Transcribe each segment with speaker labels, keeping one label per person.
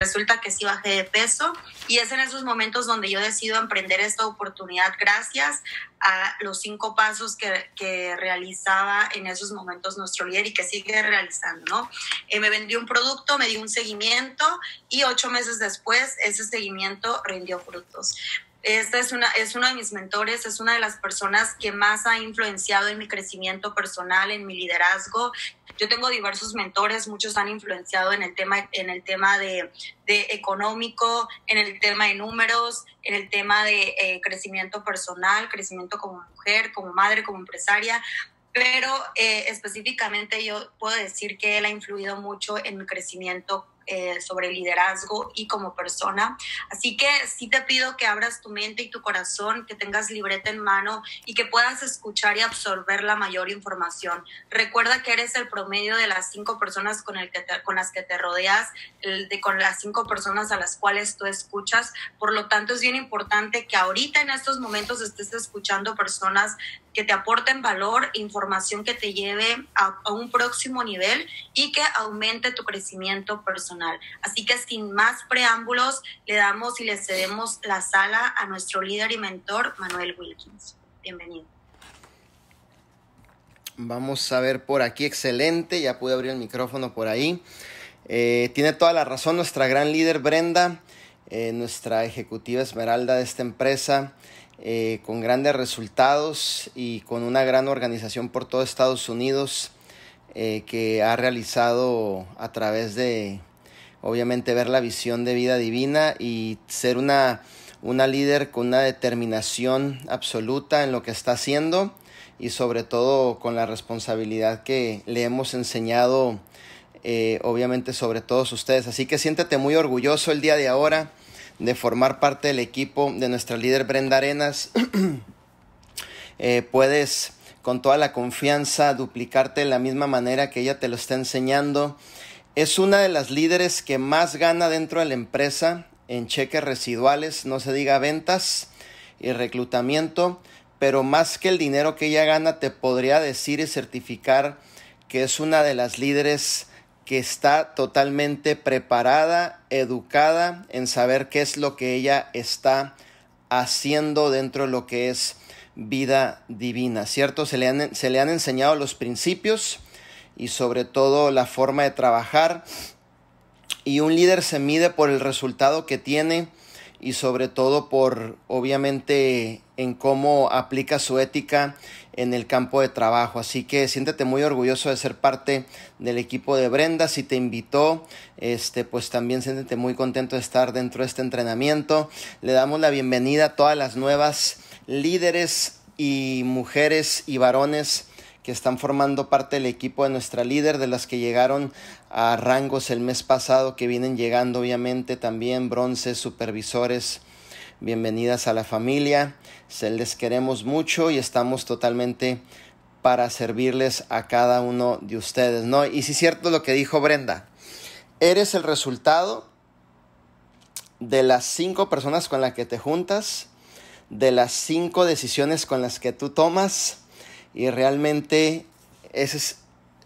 Speaker 1: resulta que sí bajé de peso y es en esos momentos donde yo decido emprender esta oportunidad gracias a los cinco pasos que, realizaba en esos momentos nuestro líder y que sigue realizando, ¿no? Eh, me vendió un producto, me dio un seguimiento y ocho meses después ese seguimiento rindió frutos. Esta es una, es uno de mis mentores, es una de las personas que más ha influenciado en mi crecimiento personal, en mi liderazgo yo tengo diversos mentores, muchos han influenciado en el tema, en el tema de, económico, en el tema de números, en el tema de eh, crecimiento personal, crecimiento como mujer, como madre, como empresaria. Pero eh, específicamente yo puedo decir que él ha influido mucho en mi crecimiento eh, sobre liderazgo y como persona. Así que sí te pido que abras tu mente y tu corazón, que tengas libreta en mano y que puedas escuchar y absorber la mayor información. Recuerda que eres el promedio de las cinco personas con, las que te rodeas, de, con las cinco personas a las cuales tú escuchas. Por lo tanto, es bien importante que ahorita en estos momentos estés escuchando personas que te aporten valor, información que te lleve a un próximo nivel y que aumente tu crecimiento personal. Así que sin más preámbulos, le damos y le cedemos la sala a nuestro líder y mentor, Manuel Wilkins. Bienvenido.
Speaker 2: Vamos a ver por aquí, excelente, ya pude abrir el micrófono por ahí. Eh, tiene toda la razón nuestra gran líder Brenda, eh, nuestra ejecutiva esmeralda de esta empresa, eh, con grandes resultados y con una gran organización por todo Estados Unidos que ha realizado a través de obviamente ver la visión de vida divina y ser una, líder con una determinación absoluta en lo que está haciendo y sobre todo con la responsabilidad que le hemos enseñado eh, obviamente sobre todos ustedes. Así que siéntete muy orgulloso el día de ahora de formar parte del equipo de nuestra líder Brenda Arenas. Eh, puedes con toda la confianza duplicarte de la misma manera que ella te lo está enseñando es una de las líderes que más gana dentro de la empresa en cheques residuales, no se diga ventas y reclutamiento, pero más que el dinero que ella gana, te podría decir y certificar que es una de las líderes que está totalmente preparada, educada en saber qué es lo que ella está haciendo dentro de lo que es vida divina, ¿cierto? Se le han, se le han enseñado los principios, y sobre todo la forma de trabajar. Y un líder se mide por el resultado que tiene y sobre todo por, obviamente, en cómo aplica su ética en el campo de trabajo. Así que siéntete muy orgulloso de ser parte del equipo de Brenda. Si te invitó, este, pues también siéntete muy contento de estar dentro de este entrenamiento. Le damos la bienvenida a todas las nuevas líderes y mujeres y varones que están formando parte del equipo de nuestra líder, de las que llegaron a rangos el mes pasado, que vienen llegando obviamente también bronces, supervisores. Bienvenidas a la familia, se les queremos mucho y estamos totalmente para servirles a cada uno de ustedes, ¿no? Y sí, es cierto lo que dijo Brenda, eres el resultado de las cinco personas con las que te juntas, de las cinco decisiones con las que tú tomas, y realmente eso es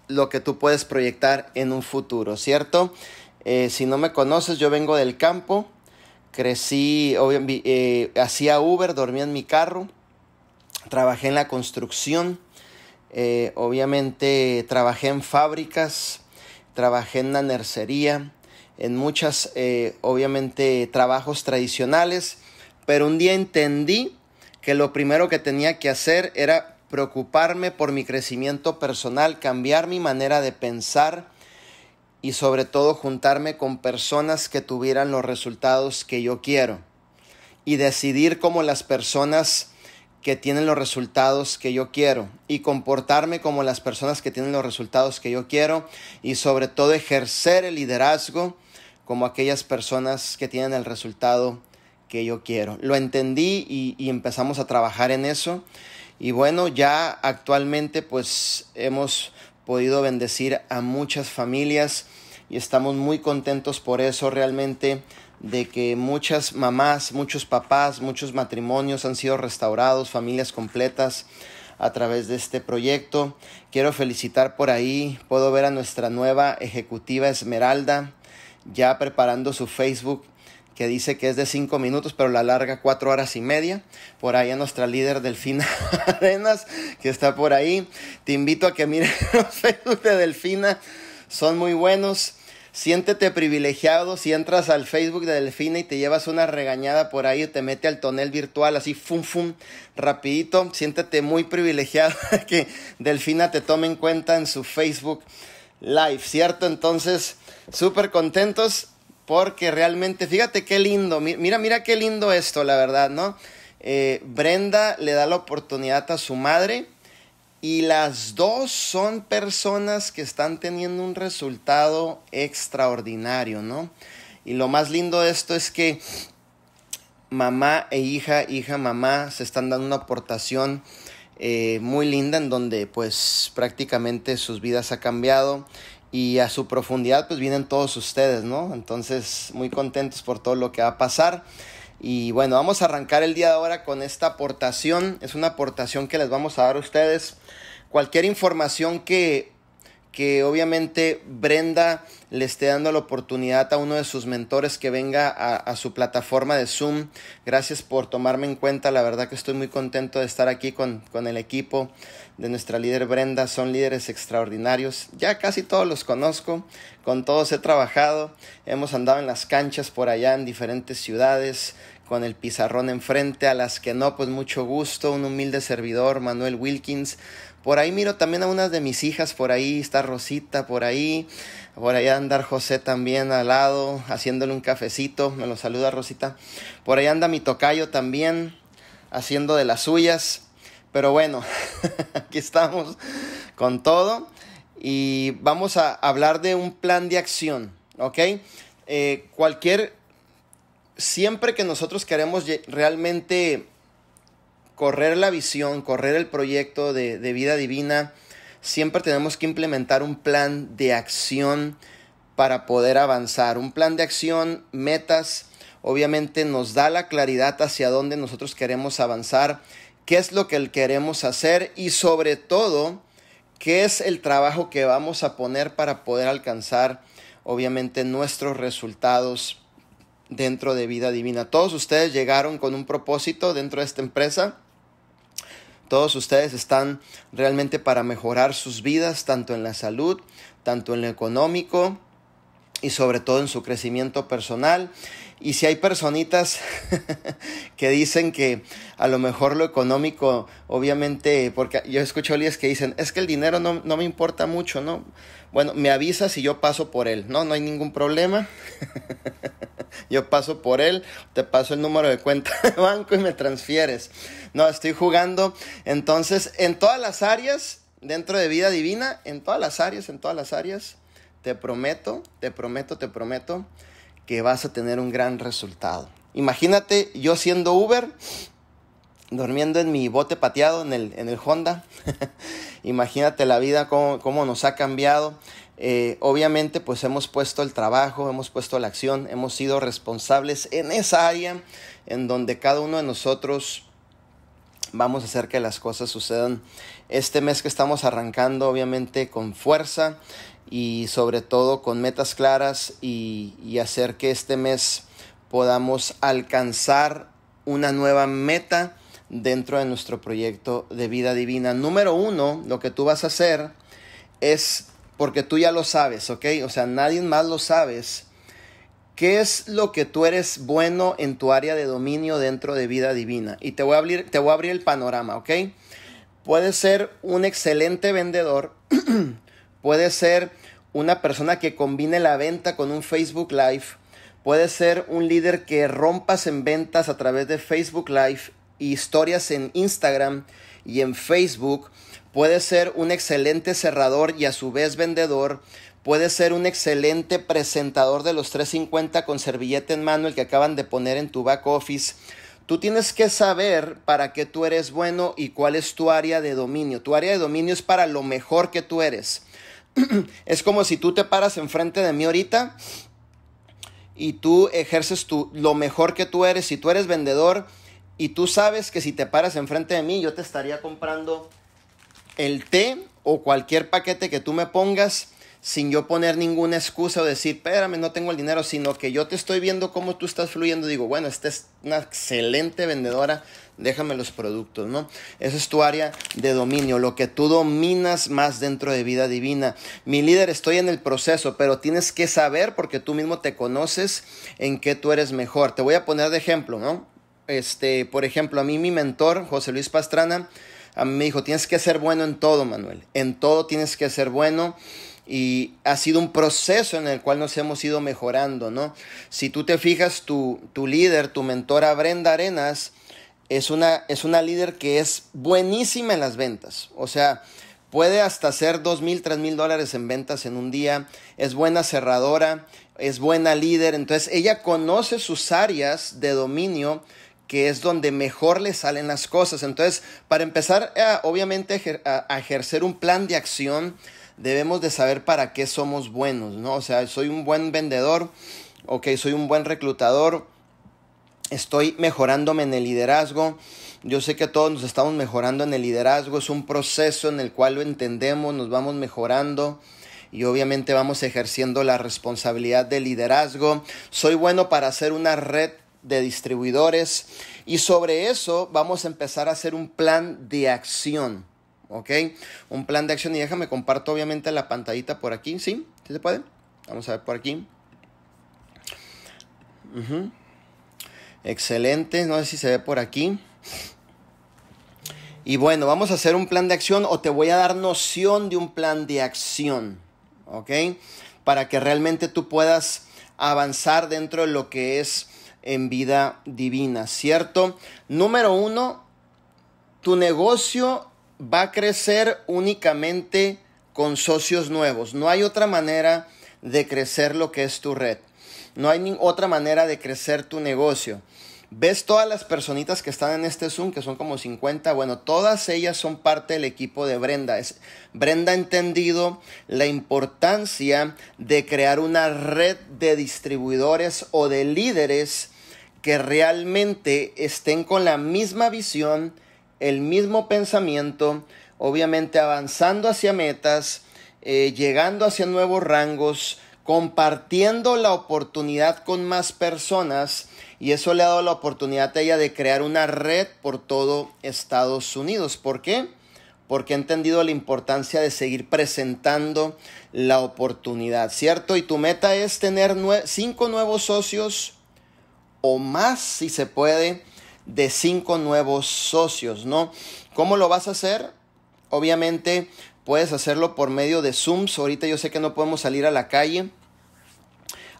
Speaker 2: lo que tú puedes proyectar en un futuro, ¿cierto? Eh, si no me conoces, yo vengo del campo, crecí, eh, hacía Uber, dormía en mi carro, trabajé en la construcción, eh, obviamente trabajé en fábricas, trabajé en la nercería, en muchas, obviamente, trabajos tradicionales, pero un día entendí que lo primero que tenía que hacer era preocuparme por mi crecimiento personal, cambiar mi manera de pensar y sobre todo juntarme con personas que tuvieran los resultados que yo quiero y decidir como las personas que tienen los resultados que yo quiero y comportarme como las personas que tienen los resultados que yo quiero y sobre todo ejercer el liderazgo como aquellas personas que tienen el resultado que yo quiero. Lo entendí y, empezamos a trabajar en eso y bueno, ya actualmente pues hemos podido bendecir a muchas familias y estamos muy contentos por eso realmente de que muchas mamás, muchos papás, muchos matrimonios han sido restaurados, familias completas a través de este proyecto. Quiero felicitar por ahí, puedo ver a nuestra nueva ejecutiva Esmeralda ya preparando su Facebook que dice que es de cinco minutos, pero la larga cuatro horas y media. Por ahí a nuestra líder Delfina Arenas, que está por ahí. Te invito a que mires los Facebook de Delfina, son muy buenos. Siéntete privilegiado si entras al Facebook de Delfina y te llevas una regañada por ahí, te mete al tonel virtual así, fum, fum, rapidito. Siéntete muy privilegiado que Delfina te tome en cuenta en su Facebook Live, ¿cierto? Entonces, súper contentos porque realmente, fíjate qué lindo, mira, mira qué lindo esto, la verdad, ¿no? Eh, Brenda le da la oportunidad a su madre y las dos son personas que están teniendo un resultado extraordinario, ¿no? Y lo más lindo de esto es que mamá e hija, hija, mamá, se están dando una aportación eh, muy linda en donde pues prácticamente sus vidas ha cambiado y a su profundidad pues vienen todos ustedes, ¿no? Entonces muy contentos por todo lo que va a pasar. Y bueno, vamos a arrancar el día de ahora con esta aportación. Es una aportación que les vamos a dar a ustedes. Cualquier información que, que obviamente Brenda le esté dando la oportunidad a uno de sus mentores que venga a, su plataforma de Zoom. Gracias por tomarme en cuenta. La verdad que estoy muy contento de estar aquí con, con el equipo de nuestra líder Brenda son líderes extraordinarios. Ya casi todos los conozco, con todos he trabajado, hemos andado en las canchas por allá en diferentes ciudades, con el pizarrón enfrente, a las que no, pues mucho gusto, un humilde servidor, Manuel Wilkins. Por ahí miro también a unas de mis hijas, por ahí está Rosita, por ahí, por ahí andar José también al lado, haciéndole un cafecito, me lo saluda Rosita. Por ahí anda mi tocayo también, haciendo de las suyas. Pero bueno, aquí estamos con todo y vamos a hablar de un plan de acción, ¿ok? Eh, cualquier, siempre que nosotros queremos realmente correr la visión, correr el proyecto de, de vida divina, siempre tenemos que implementar un plan de acción para poder avanzar. Un plan de acción, metas, obviamente nos da la claridad hacia dónde nosotros queremos avanzar qué es lo que queremos hacer y sobre todo qué es el trabajo que vamos a poner para poder alcanzar obviamente nuestros resultados dentro de vida divina. Todos ustedes llegaron con un propósito dentro de esta empresa. Todos ustedes están realmente para mejorar sus vidas, tanto en la salud, tanto en lo económico y sobre todo en su crecimiento personal. Y si hay personitas que dicen que a lo mejor lo económico, obviamente, porque yo escucho líderes que dicen, es que el dinero no, me importa mucho, ¿no? Bueno, me avisas si yo paso por él, ¿no? No hay ningún problema. yo paso por él, te paso el número de cuenta de banco y me transfieres. No, estoy jugando. Entonces, en todas las áreas, dentro de vida divina, en todas las áreas, en todas las áreas, te prometo, te prometo, te prometo que vas a tener un gran resultado. Imagínate yo siendo Uber, durmiendo en mi bote pateado en el, en el Honda. Imagínate la vida, cómo, nos ha cambiado. Eh, obviamente pues hemos puesto el trabajo, hemos puesto la acción, hemos sido responsables en esa área en donde cada uno de nosotros vamos a hacer que las cosas sucedan. Este mes que estamos arrancando obviamente con fuerza y sobre todo con metas claras y, hacer que este mes podamos alcanzar una nueva meta dentro de nuestro proyecto de vida divina. Número uno, lo que tú vas a hacer es, porque tú ya lo sabes, ¿ok? O sea, nadie más lo sabes. ¿Qué es lo que tú eres bueno en tu área de dominio dentro de vida divina? Y te voy a abrir, te voy a abrir el panorama, ¿ok? Puedes ser un excelente vendedor, Puede ser una persona que combine la venta con un Facebook Live. Puede ser un líder que rompas en ventas a través de Facebook Live y historias en Instagram y en Facebook. Puede ser un excelente cerrador y a su vez vendedor. Puede ser un excelente presentador de los 350 con servilleta en mano, el que acaban de poner en tu back office. Tú tienes que saber para qué tú eres bueno y cuál es tu área de dominio. Tu área de dominio es para lo mejor que tú eres. es como si tú te paras enfrente de mí ahorita y tú ejerces tu, lo mejor que tú eres. Si tú eres vendedor y tú sabes que si te paras enfrente de mí, yo te estaría comprando el té o cualquier paquete que tú me pongas sin yo poner ninguna excusa o decir, espérame, no tengo el dinero, sino que yo te estoy viendo cómo tú estás fluyendo. Digo, bueno, esta es una excelente vendedora déjame los productos, ¿no? Esa es tu área de dominio, lo que tú dominas más dentro de vida divina. Mi líder, estoy en el proceso, pero tienes que saber porque tú mismo te conoces en qué tú eres mejor. Te voy a poner de ejemplo, ¿no? Este, por ejemplo, a mí mi mentor, José Luis Pastrana, a mí me dijo, tienes que ser bueno en todo, Manuel. En todo tienes que ser bueno y ha sido un proceso en el cual nos hemos ido mejorando, ¿no? Si tú te fijas, tu, tu líder, tu mentora Brenda Arenas, es una, es una líder que es buenísima en las ventas. O sea, puede hasta hacer dos mil, tres mil dólares en ventas en un día, es buena cerradora, es buena líder, entonces ella conoce sus áreas de dominio que es donde mejor le salen las cosas. Entonces, para empezar, eh, obviamente, a ejercer un plan de acción, debemos de saber para qué somos buenos, ¿no? O sea, soy un buen vendedor, ok, soy un buen reclutador, estoy mejorándome en el liderazgo. Yo sé que todos nos estamos mejorando en el liderazgo. Es un proceso en el cual lo entendemos, nos vamos mejorando y obviamente vamos ejerciendo la responsabilidad de liderazgo. Soy bueno para hacer una red de distribuidores y sobre eso vamos a empezar a hacer un plan de acción. ¿Ok? Un plan de acción y déjame comparto obviamente la pantallita por aquí. ¿Sí? ¿Sí se puede? Vamos a ver por aquí. Ajá. Excelente, no sé si se ve por aquí. Y bueno, vamos a hacer un plan de acción o te voy a dar noción de un plan de acción, ¿ok? Para que realmente tú puedas avanzar dentro de lo que es en vida divina, ¿cierto? Número uno, tu negocio va a crecer únicamente con socios nuevos. No hay otra manera de crecer lo que es tu red. No hay otra manera de crecer tu negocio. Ves todas las personitas que están en este Zoom, que son como 50, bueno, todas ellas son parte del equipo de Brenda. Brenda ha entendido la importancia de crear una red de distribuidores o de líderes que realmente estén con la misma visión, el mismo pensamiento, obviamente avanzando hacia metas, eh, llegando hacia nuevos rangos, compartiendo la oportunidad con más personas y eso le ha dado la oportunidad a ella de crear una red por todo Estados Unidos. ¿Por qué? Porque ha entendido la importancia de seguir presentando la oportunidad, ¿cierto? Y tu meta es tener cinco nuevos socios o más, si se puede, de cinco nuevos socios, ¿no? ¿Cómo lo vas a hacer? Obviamente Puedes hacerlo por medio de Zooms. Ahorita yo sé que no podemos salir a la calle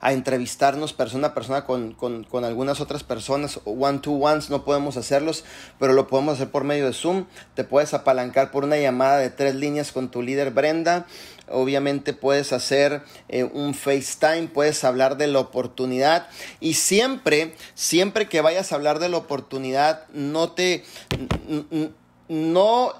Speaker 2: a entrevistarnos persona a persona con, algunas otras personas. One-to-ones no podemos hacerlos, pero lo podemos hacer por medio de Zoom. Te puedes apalancar por una llamada de tres líneas con tu líder Brenda. Obviamente puedes hacer eh, un FaceTime, puedes hablar de la oportunidad. Y siempre, siempre que vayas a hablar de la oportunidad, no te... No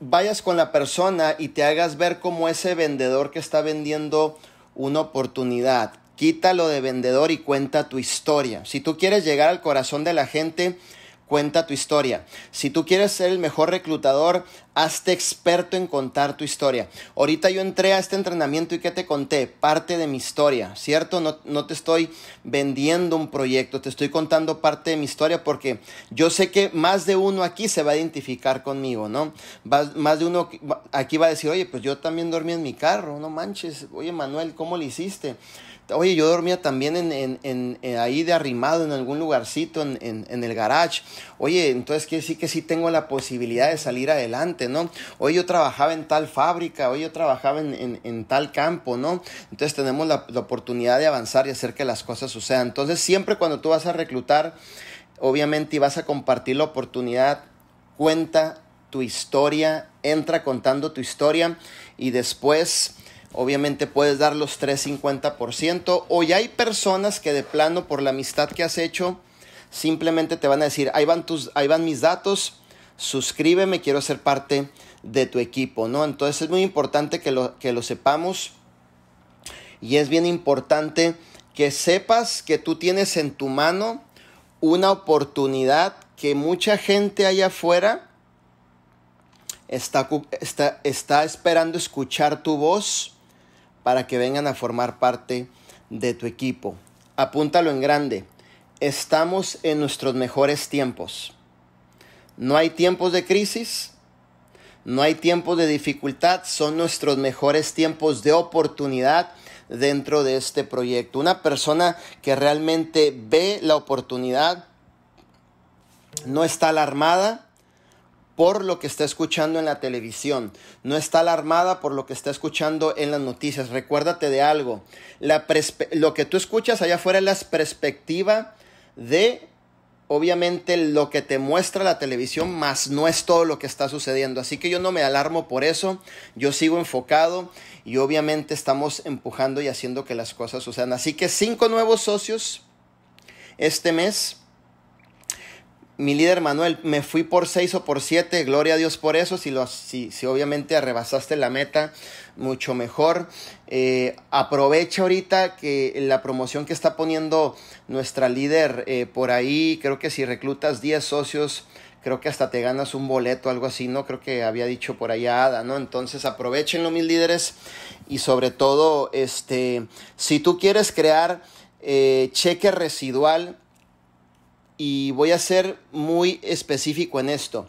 Speaker 2: vayas con la persona y te hagas ver como ese vendedor que está vendiendo una oportunidad. Quítalo de vendedor y cuenta tu historia. Si tú quieres llegar al corazón de la gente, cuenta tu historia. Si tú quieres ser el mejor reclutador, hazte experto en contar tu historia. Ahorita yo entré a este entrenamiento y ¿qué te conté? Parte de mi historia, ¿cierto? No, te estoy vendiendo un proyecto, te estoy contando parte de mi historia porque yo sé que más de uno aquí se va a identificar conmigo, ¿no? más de uno aquí va a decir, oye, pues yo también dormí en mi carro, no manches, oye Manuel, ¿cómo le hiciste? Oye, yo dormía también en, eh, ahí de arrimado en algún lugarcito, en, el garage. Oye, entonces quiere decir que sí tengo la posibilidad de salir adelante, ¿no? Oye, yo trabajaba en tal fábrica, hoy yo trabajaba en, tal campo, ¿no? Entonces tenemos la, la oportunidad de avanzar y hacer que las cosas sucedan. Entonces siempre cuando tú vas a reclutar, obviamente, y vas a compartir la oportunidad, cuenta tu historia, entra contando tu historia y después Obviamente puedes dar los 3.50% o ya hay personas que de plano por la amistad que has hecho simplemente te van a decir, ahí van, tus, ahí van mis datos, suscríbeme, quiero ser parte de tu equipo, ¿no? Entonces es muy importante que lo, que lo sepamos y es bien importante que sepas que tú tienes en tu mano una oportunidad que mucha gente allá afuera está, está, está esperando escuchar tu voz para que vengan a formar parte de tu equipo. Apúntalo en grande. Estamos en nuestros mejores tiempos. No hay tiempos de crisis, no hay tiempos de dificultad, son nuestros mejores tiempos de oportunidad dentro de este proyecto. Una persona que realmente ve la oportunidad, no está alarmada, por lo que está escuchando en la televisión, no está alarmada por lo que está escuchando en las noticias. Recuérdate de algo, lo que tú escuchas allá afuera es la perspectiva de, obviamente, lo que te muestra la televisión, más no es todo lo que está sucediendo. Así que yo no me alarmo por eso, yo sigo enfocado y obviamente estamos empujando y haciendo que las cosas sucedan. Así que cinco nuevos socios este mes mi líder Manuel, me fui por 6 o por 7, gloria a Dios por eso, si, obviamente arrebasaste la meta, mucho mejor. Eh, aprovecha ahorita que la promoción que está poniendo nuestra líder eh, por ahí, creo que si reclutas 10 socios, creo que hasta te ganas un boleto, algo así, ¿no? Creo que había dicho por allá Ada, ¿no? Entonces aprovechenlo, mis líderes, y sobre todo, este, si tú quieres crear eh, cheque residual, y voy a ser muy específico en esto.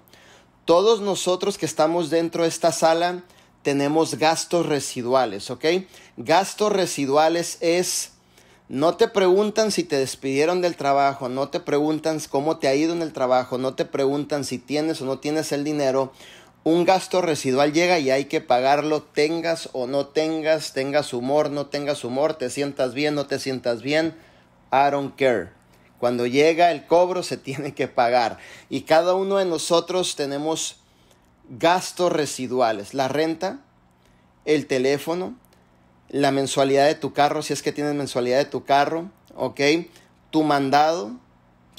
Speaker 2: Todos nosotros que estamos dentro de esta sala tenemos gastos residuales, ¿ok? Gastos residuales es, no te preguntan si te despidieron del trabajo, no te preguntan cómo te ha ido en el trabajo, no te preguntan si tienes o no tienes el dinero. Un gasto residual llega y hay que pagarlo, tengas o no tengas, tengas humor, no tengas humor, te sientas bien, no te sientas bien, I don't care. Cuando llega el cobro se tiene que pagar. Y cada uno de nosotros tenemos gastos residuales. La renta, el teléfono, la mensualidad de tu carro, si es que tienes mensualidad de tu carro, ¿ok? Tu mandado.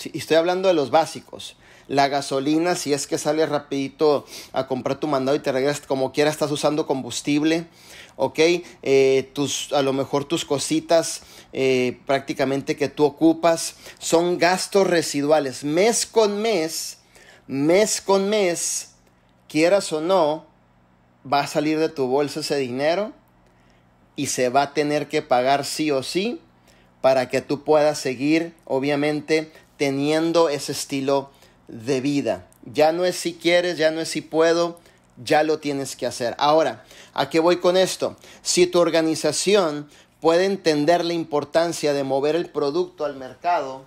Speaker 2: y estoy hablando de los básicos. La gasolina, si es que sales rapidito a comprar tu mandado y te regresas como quiera, estás usando combustible, ¿ok? Eh, tus, a lo mejor tus cositas, eh, prácticamente que tú ocupas, son gastos residuales. Mes con mes, mes con mes, quieras o no, va a salir de tu bolsa ese dinero y se va a tener que pagar sí o sí para que tú puedas seguir, obviamente, teniendo ese estilo de vida. Ya no es si quieres, ya no es si puedo, ya lo tienes que hacer. Ahora, ¿a qué voy con esto? Si tu organización puede entender la importancia de mover el producto al mercado,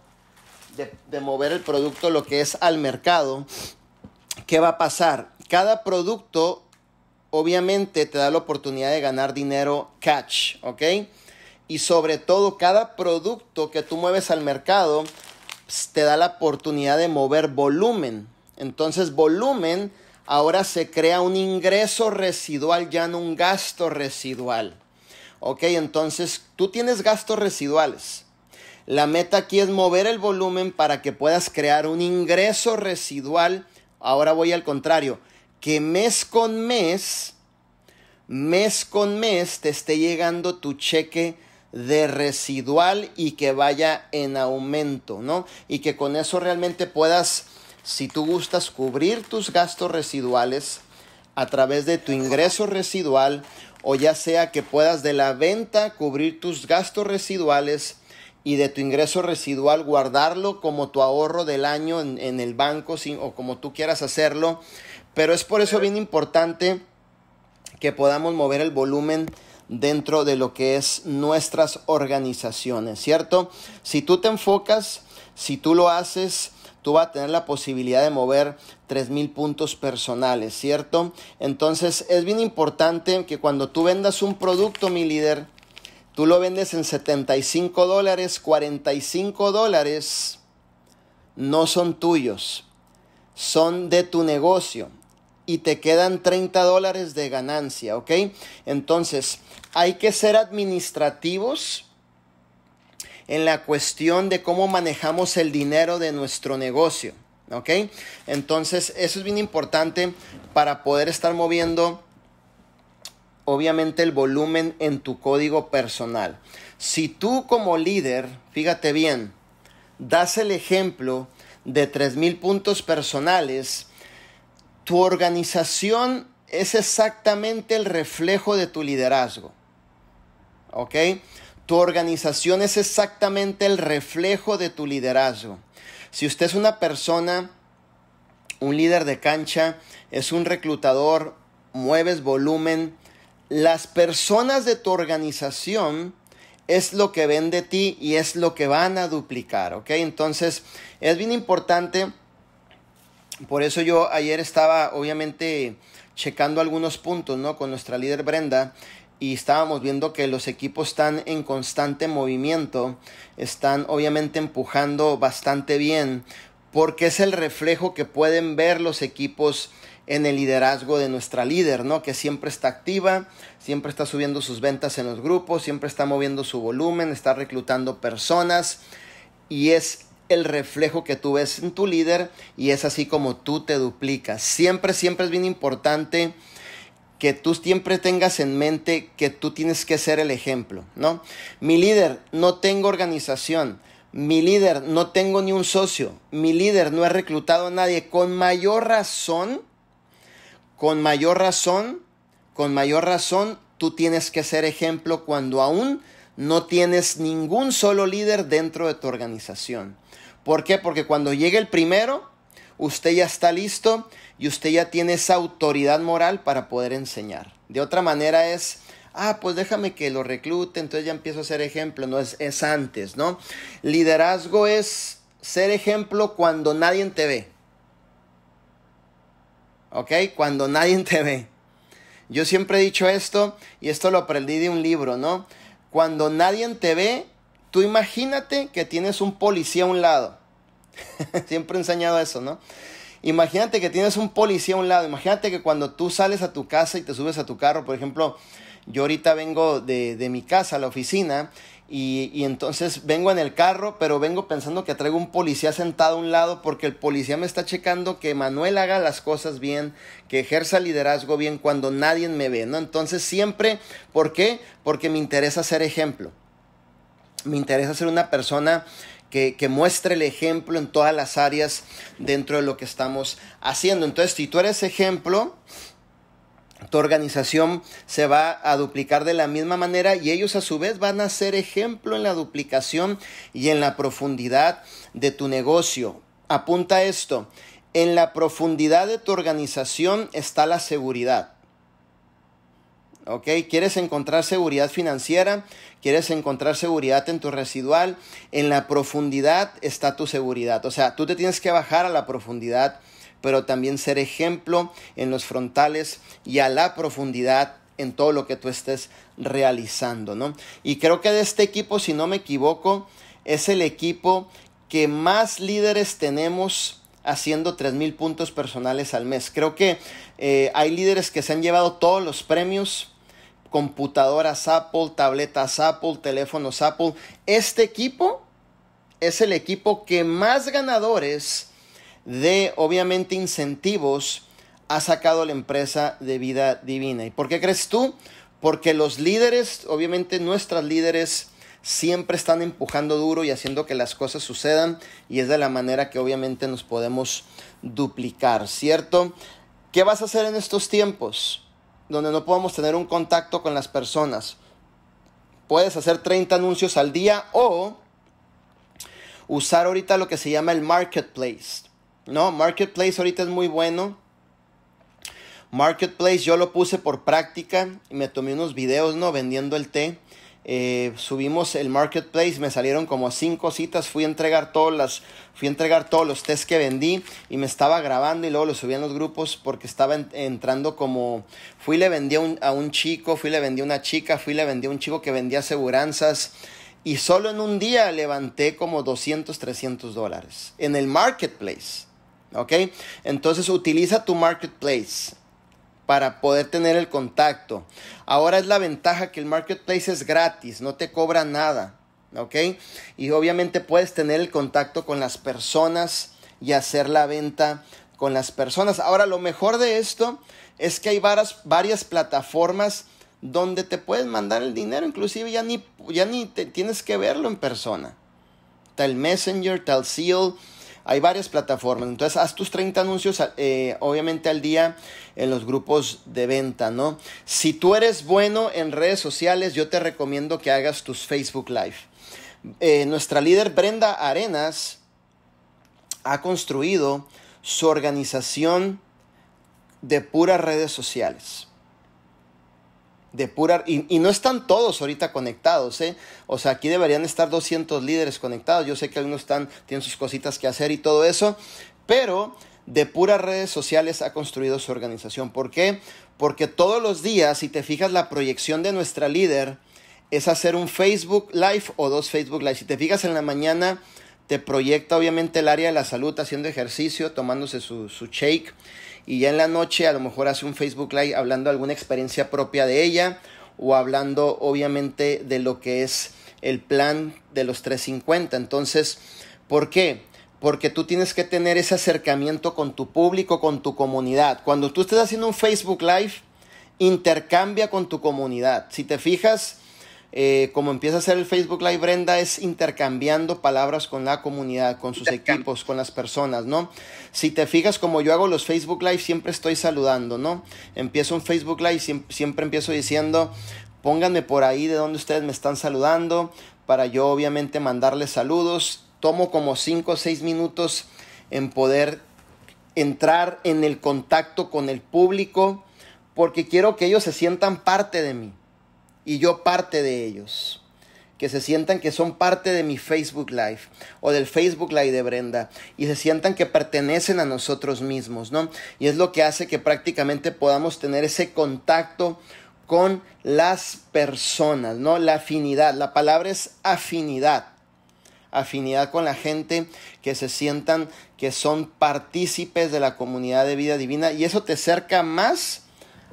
Speaker 2: de, mover el producto lo que es al mercado, ¿qué va a pasar? Cada producto obviamente te da la oportunidad de ganar dinero catch, ¿ok? Y sobre todo cada producto que tú mueves al mercado pues, te da la oportunidad de mover volumen. Entonces volumen ahora se crea un ingreso residual, ya no un gasto residual. Ok, entonces tú tienes gastos residuales. La meta aquí es mover el volumen para que puedas crear un ingreso residual. Ahora voy al contrario, que mes con mes, mes con mes te esté llegando tu cheque de residual y que vaya en aumento, ¿no? Y que con eso realmente puedas, si tú gustas, cubrir tus gastos residuales a través de tu ingreso residual o ya sea que puedas de la venta cubrir tus gastos residuales y de tu ingreso residual guardarlo como tu ahorro del año en, el banco o como tú quieras hacerlo. Pero es por eso bien importante que podamos mover el volumen dentro de lo que es nuestras organizaciones, ¿cierto? Si tú te enfocas, si tú lo haces, tú vas a tener la posibilidad de mover 3.000 puntos personales, ¿cierto? Entonces es bien importante que cuando tú vendas un producto, mi líder, tú lo vendes en 75 dólares, 45 dólares no son tuyos, son de tu negocio y te quedan 30 dólares de ganancia, ¿ok? Entonces hay que ser administrativos en la cuestión de cómo manejamos el dinero de nuestro negocio. ¿Ok? Entonces, eso es bien importante para poder estar moviendo, obviamente, el volumen en tu código personal. Si tú como líder, fíjate bien, das el ejemplo de 3.000 puntos personales, tu organización es exactamente el reflejo de tu liderazgo. ¿Ok? Tu organización es exactamente el reflejo de tu liderazgo. Si usted es una persona, un líder de cancha, es un reclutador, mueves volumen, las personas de tu organización es lo que ven de ti y es lo que van a duplicar, ¿ok? Entonces es bien importante, por eso yo ayer estaba obviamente checando algunos puntos, ¿no? Con nuestra líder Brenda y estábamos viendo que los equipos están en constante movimiento, están obviamente empujando bastante bien, porque es el reflejo que pueden ver los equipos en el liderazgo de nuestra líder, ¿no? Que siempre está activa, siempre está subiendo sus ventas en los grupos, siempre está moviendo su volumen, está reclutando personas y es el reflejo que tú ves en tu líder y es así como tú te duplicas. Siempre, siempre es bien importante que tú siempre tengas en mente que tú tienes que ser el ejemplo, ¿no? Mi líder, no tengo organización. Mi líder, no tengo ni un socio. Mi líder, no he reclutado a nadie. Con mayor razón, con mayor razón, con mayor razón, tú tienes que ser ejemplo cuando aún no tienes ningún solo líder dentro de tu organización. ¿Por qué? Porque cuando llegue el primero, usted ya está listo y usted ya tiene esa autoridad moral para poder enseñar. De otra manera es, ah, pues déjame que lo reclute, entonces ya empiezo a ser ejemplo, no es, es antes, ¿no? Liderazgo es ser ejemplo cuando nadie te ve. ¿Ok? Cuando nadie te ve. Yo siempre he dicho esto y esto lo aprendí de un libro, ¿no? Cuando nadie te ve, tú imagínate que tienes un policía a un lado Siempre he enseñado eso, ¿no? Imagínate que tienes un policía a un lado. Imagínate que cuando tú sales a tu casa y te subes a tu carro, por ejemplo, yo ahorita vengo de, mi casa a la oficina y, y, entonces vengo en el carro, pero vengo pensando que traigo un policía sentado a un lado porque el policía me está checando que Manuel haga las cosas bien, que ejerza liderazgo bien cuando nadie me ve, ¿no? Entonces siempre, ¿por qué? Porque me interesa ser ejemplo. Me interesa ser una persona que, muestre el ejemplo en todas las áreas dentro de lo que estamos haciendo. Entonces, si tú eres ejemplo, tu organización se va a duplicar de la misma manera y ellos a su vez van a ser ejemplo en la duplicación y en la profundidad de tu negocio. Apunta esto, en la profundidad de tu organización está la seguridad. Quieres encontrar seguridad financiera, quieres encontrar seguridad en tu residual, en la profundidad está tu seguridad. O sea, tú te tienes que bajar a la profundidad, pero también ser ejemplo en los frontales y a la profundidad en todo lo que tú estés realizando, ¿no? Y creo que de este equipo, si no me equivoco, es el equipo que más líderes tenemos haciendo 3.000 puntos personales al mes. Creo que eh, hay líderes que se han llevado todos los premios, computadoras Apple, tabletas Apple, teléfonos Apple. Este equipo es el equipo que más ganadores de, obviamente, incentivos ha sacado la empresa de vida divina. ¿Y por qué crees tú? Porque los líderes, obviamente nuestras líderes, siempre están empujando duro y haciendo que las cosas sucedan y es de la manera que obviamente nos podemos duplicar, ¿cierto? ¿Qué vas a hacer en estos tiempos? donde no podamos tener un contacto con las personas. Puedes hacer 30 anuncios al día o usar ahorita lo que se llama el marketplace. No, marketplace ahorita es muy bueno. Marketplace yo lo puse por práctica y me tomé unos videos, ¿no? Vendiendo el té. Eh, subimos el marketplace, me salieron como cinco citas, fui a entregar todas las, fui a entregar todos los test que vendí y me estaba grabando y luego lo subí en los grupos porque estaba entrando como, fui le vendí a un, chico, fui le vendí a una chica, fui le vendí a un chico que vendía aseguranzas y solo en un día levanté como 200, 300 dólares en el marketplace, ¿ok? Entonces utiliza tu marketplace para poder tener el contacto. Ahora es la ventaja que el marketplace es gratis, no te cobra nada, ¿ok? Y obviamente puedes tener el contacto con las personas y hacer la venta con las personas. Ahora lo mejor de esto es que hay varias, varias plataformas donde te puedes mandar el dinero, inclusive ya ni, ya ni tienes que verlo en persona. Tal Messenger, tal Seal, hay varias plataformas. Entonces, haz tus 30 anuncios, eh, obviamente, al día en los grupos de venta, ¿no? Si tú eres bueno en redes sociales, yo te recomiendo que hagas tus Facebook Live. Eh, nuestra líder Brenda Arenas ha construido su organización de puras redes sociales de pura... Y, no están todos ahorita conectados, ¿eh? O sea, aquí deberían estar 200 líderes conectados. Yo sé que algunos están, tienen sus cositas que hacer y todo eso, pero de puras redes sociales ha construido su organización. ¿Por qué? Porque todos los días, si te fijas, la proyección de nuestra líder es hacer un Facebook Live o dos Facebook Live. Si te fijas en la mañana, te proyecta obviamente el área de la salud haciendo ejercicio, tomándose su, su shake y ya en la noche a lo mejor hace un Facebook Live hablando de alguna experiencia propia de ella o hablando obviamente de lo que es el plan de los 350. Entonces, ¿por qué? Porque tú tienes que tener ese acercamiento con tu público, con tu comunidad. Cuando tú estés haciendo un Facebook Live, intercambia con tu comunidad. Si te fijas, eh, como empieza a hacer el Facebook Live Brenda, es intercambiando palabras con la comunidad, con sus equipos, con las personas, ¿no? Si te fijas, como yo hago los Facebook Live, siempre estoy saludando, ¿no? Empiezo un Facebook Live, siempre, empiezo diciendo, pónganme por ahí de donde ustedes me están saludando, para yo obviamente mandarles saludos. Tomo como 5 o 6 minutos en poder entrar en el contacto con el público, porque quiero que ellos se sientan parte de mí y yo parte de ellos. Que se sientan que son parte de mi Facebook Live o del Facebook Live de Brenda y se sientan que pertenecen a nosotros mismos, ¿no? Y es lo que hace que prácticamente podamos tener ese contacto con las personas, ¿no? La afinidad, la palabra es afinidad. Afinidad con la gente, que se sientan que son partícipes de la comunidad de vida divina y eso te acerca más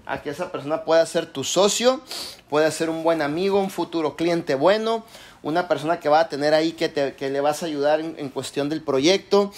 Speaker 2: a que esa persona pueda ser tu socio, pueda ser un buen amigo, un futuro cliente bueno, una persona que va a tener ahí que, te, le vas a ayudar en, cuestión del proyecto.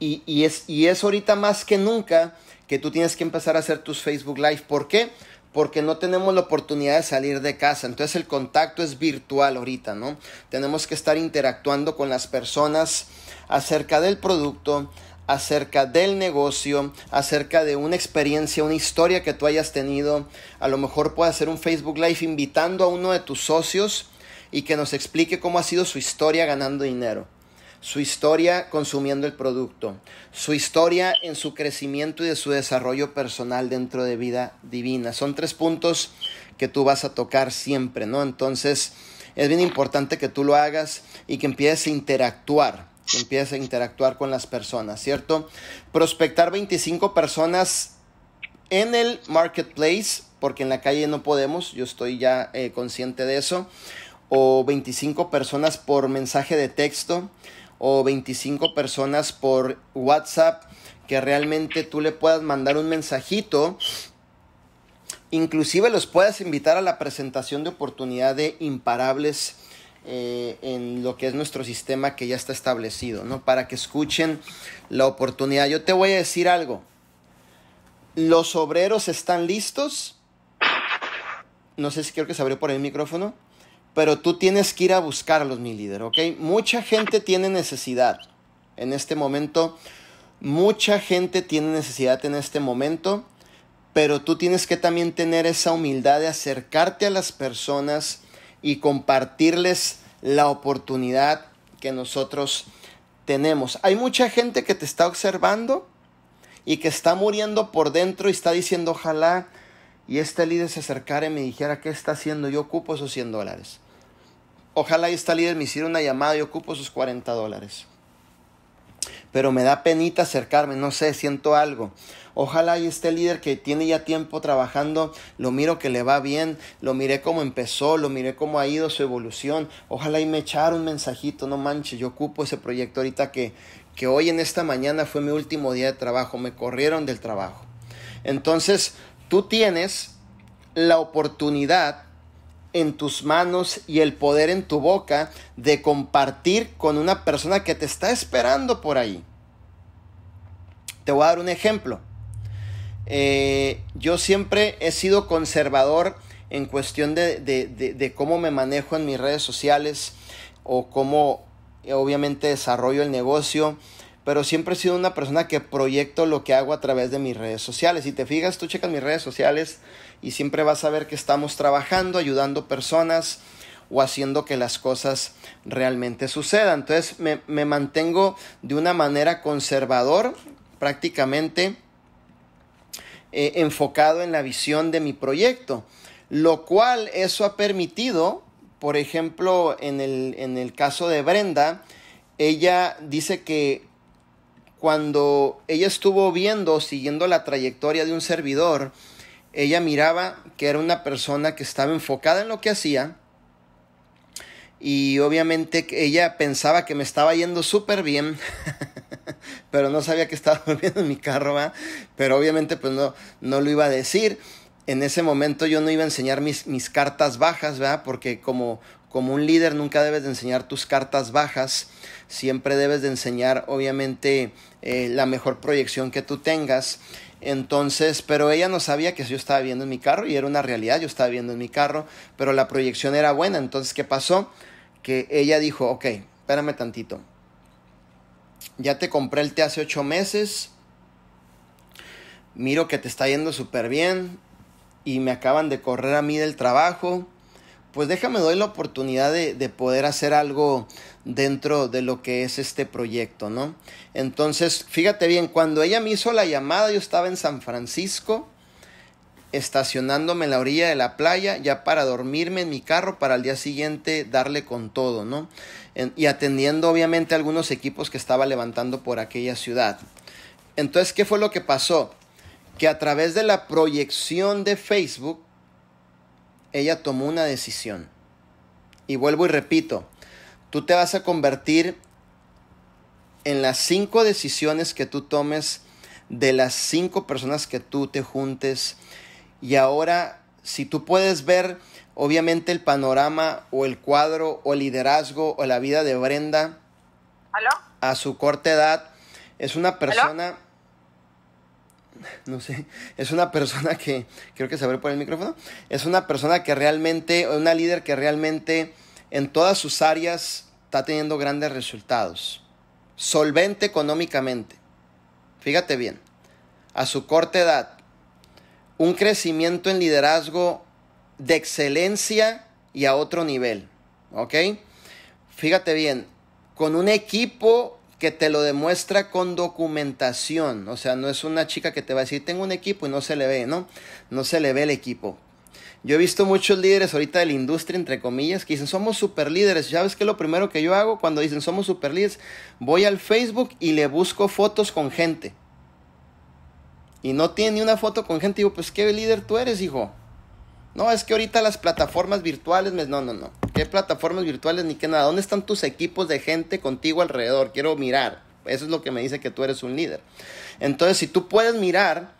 Speaker 2: Y, es, y es ahorita más que nunca que tú tienes que empezar a hacer tus Facebook Live. ¿Por qué? porque no tenemos la oportunidad de salir de casa. Entonces el contacto es virtual ahorita, ¿no? Tenemos que estar interactuando con las personas acerca del producto, acerca del negocio, acerca de una experiencia, una historia que tú hayas tenido. A lo mejor puedes hacer un Facebook Live invitando a uno de tus socios y que nos explique cómo ha sido su historia ganando dinero, su historia consumiendo el producto, su historia en su crecimiento y de su desarrollo personal dentro de vida divina. Son tres puntos que tú vas a tocar siempre, ¿no? Entonces es bien importante que tú lo hagas y que empieces a interactuar empieza a interactuar con las personas, ¿cierto? Prospectar 25 personas en el marketplace, porque en la calle no podemos, yo estoy ya eh, consciente de eso, o 25 personas por mensaje de texto, o 25 personas por WhatsApp, que realmente tú le puedas mandar un mensajito inclusive los puedes invitar a la presentación de oportunidad de Imparables eh, en lo que es nuestro sistema que ya está establecido, ¿no? Para que escuchen la oportunidad. Yo te voy a decir algo. Los obreros están listos. No sé si creo que se abrió por ahí el micrófono. Pero tú tienes que ir a buscarlos, mi líder, ¿ok? Mucha gente tiene necesidad en este momento. Mucha gente tiene necesidad en este momento. Pero tú tienes que también tener esa humildad de acercarte a las personas y compartirles la oportunidad que nosotros tenemos. Hay mucha gente que te está observando y que está muriendo por dentro y está diciendo ojalá y este líder se acercara y me dijera qué está haciendo, yo ocupo esos 100 dólares. Ojalá y esta líder me hiciera una llamada y ocupo esos 40 dólares. Pero me da penita acercarme, no sé, siento algo. Ojalá y este líder que tiene ya tiempo trabajando, lo miro que le va bien, lo miré cómo empezó, lo miré cómo ha ido su evolución. Ojalá y me echara un mensajito, no manches, yo ocupo ese proyecto ahorita que, que hoy en esta mañana fue mi último día de trabajo, me corrieron del trabajo. Entonces, tú tienes la oportunidad en tus manos y el poder en tu boca de compartir con una persona que te está esperando por ahí. Te voy a dar un ejemplo. Eh, yo siempre he sido conservador en cuestión de, cómo me manejo en mis redes sociales o cómo eh, obviamente desarrollo el negocio. Pero siempre he sido una persona que proyecto lo que hago a través de mis redes sociales. Si te fijas, tú checas mis redes sociales y siempre vas a ver que estamos trabajando, ayudando personas o haciendo que las cosas realmente sucedan. Entonces me, me mantengo de una manera conservador prácticamente eh, enfocado en la visión de mi proyecto, lo cual eso ha permitido, por ejemplo, en el, en el caso de Brenda, ella dice que cuando ella estuvo viendo, siguiendo la trayectoria de un servidor, ella miraba que era una persona que estaba enfocada en lo que hacía y obviamente ella pensaba que me estaba yendo súper bien pero no sabía que estaba viendo en mi carro, ¿va? Pero obviamente pues no, no lo iba a decir. En ese momento yo no iba a enseñar mis, mis cartas bajas, ¿verdad? Porque como, como un líder nunca debes de enseñar tus cartas bajas, siempre debes de enseñar obviamente eh, la mejor proyección que tú tengas. Entonces, pero ella no sabía que yo estaba viendo en mi carro y era una realidad, yo estaba viendo en mi carro, pero la proyección era buena. Entonces, ¿qué pasó? Que ella dijo, ok, espérame tantito, ya te compré el té hace ocho meses, miro que te está yendo súper bien y me acaban de correr a mí del trabajo, pues déjame doy la oportunidad de, de, poder hacer algo dentro de lo que es este proyecto, ¿no? Entonces, fíjate bien, cuando ella me hizo la llamada, yo estaba en San Francisco, estacionándome en la orilla de la playa ya para dormirme en mi carro para el día siguiente darle con todo, ¿no? y atendiendo obviamente algunos equipos que estaba levantando por aquella ciudad. Entonces, ¿qué fue lo que pasó? Que a través de la proyección de Facebook, ella tomó una decisión. Y vuelvo y repito, tú te vas a convertir en las cinco decisiones que tú tomes de las cinco personas que tú te juntes y ahora, si tú puedes ver, obviamente, el panorama o el cuadro o el liderazgo o la vida de Brenda a su corta edad, es una persona... no sé, es una persona que, creo que se abre por el micrófono, es una persona que realmente, una líder que realmente en todas sus áreas está teniendo grandes resultados. Solvente económicamente. Fíjate bien, a su corta edad, un crecimiento en liderazgo de excelencia y a otro nivel. ¿Ok? Fíjate bien, con un equipo que te lo demuestra con documentación. O sea, no es una chica que te va a decir, tengo un equipo y no se le ve, ¿no? No se le ve el equipo. Yo he visto muchos líderes ahorita de la industria, entre comillas, que dicen, somos super líderes. Ya ves que lo primero que yo hago cuando dicen, somos super líderes? Voy al Facebook y le busco fotos con gente y no tiene ni una foto con gente, digo, pues qué líder tú eres, hijo. No, es que ahorita las plataformas virtuales, no, no, no. ¿Qué plataformas virtuales ni qué nada? ¿Dónde están tus equipos de gente contigo alrededor? Quiero mirar. Eso es lo que me dice que tú eres un líder. Entonces, si tú puedes mirar,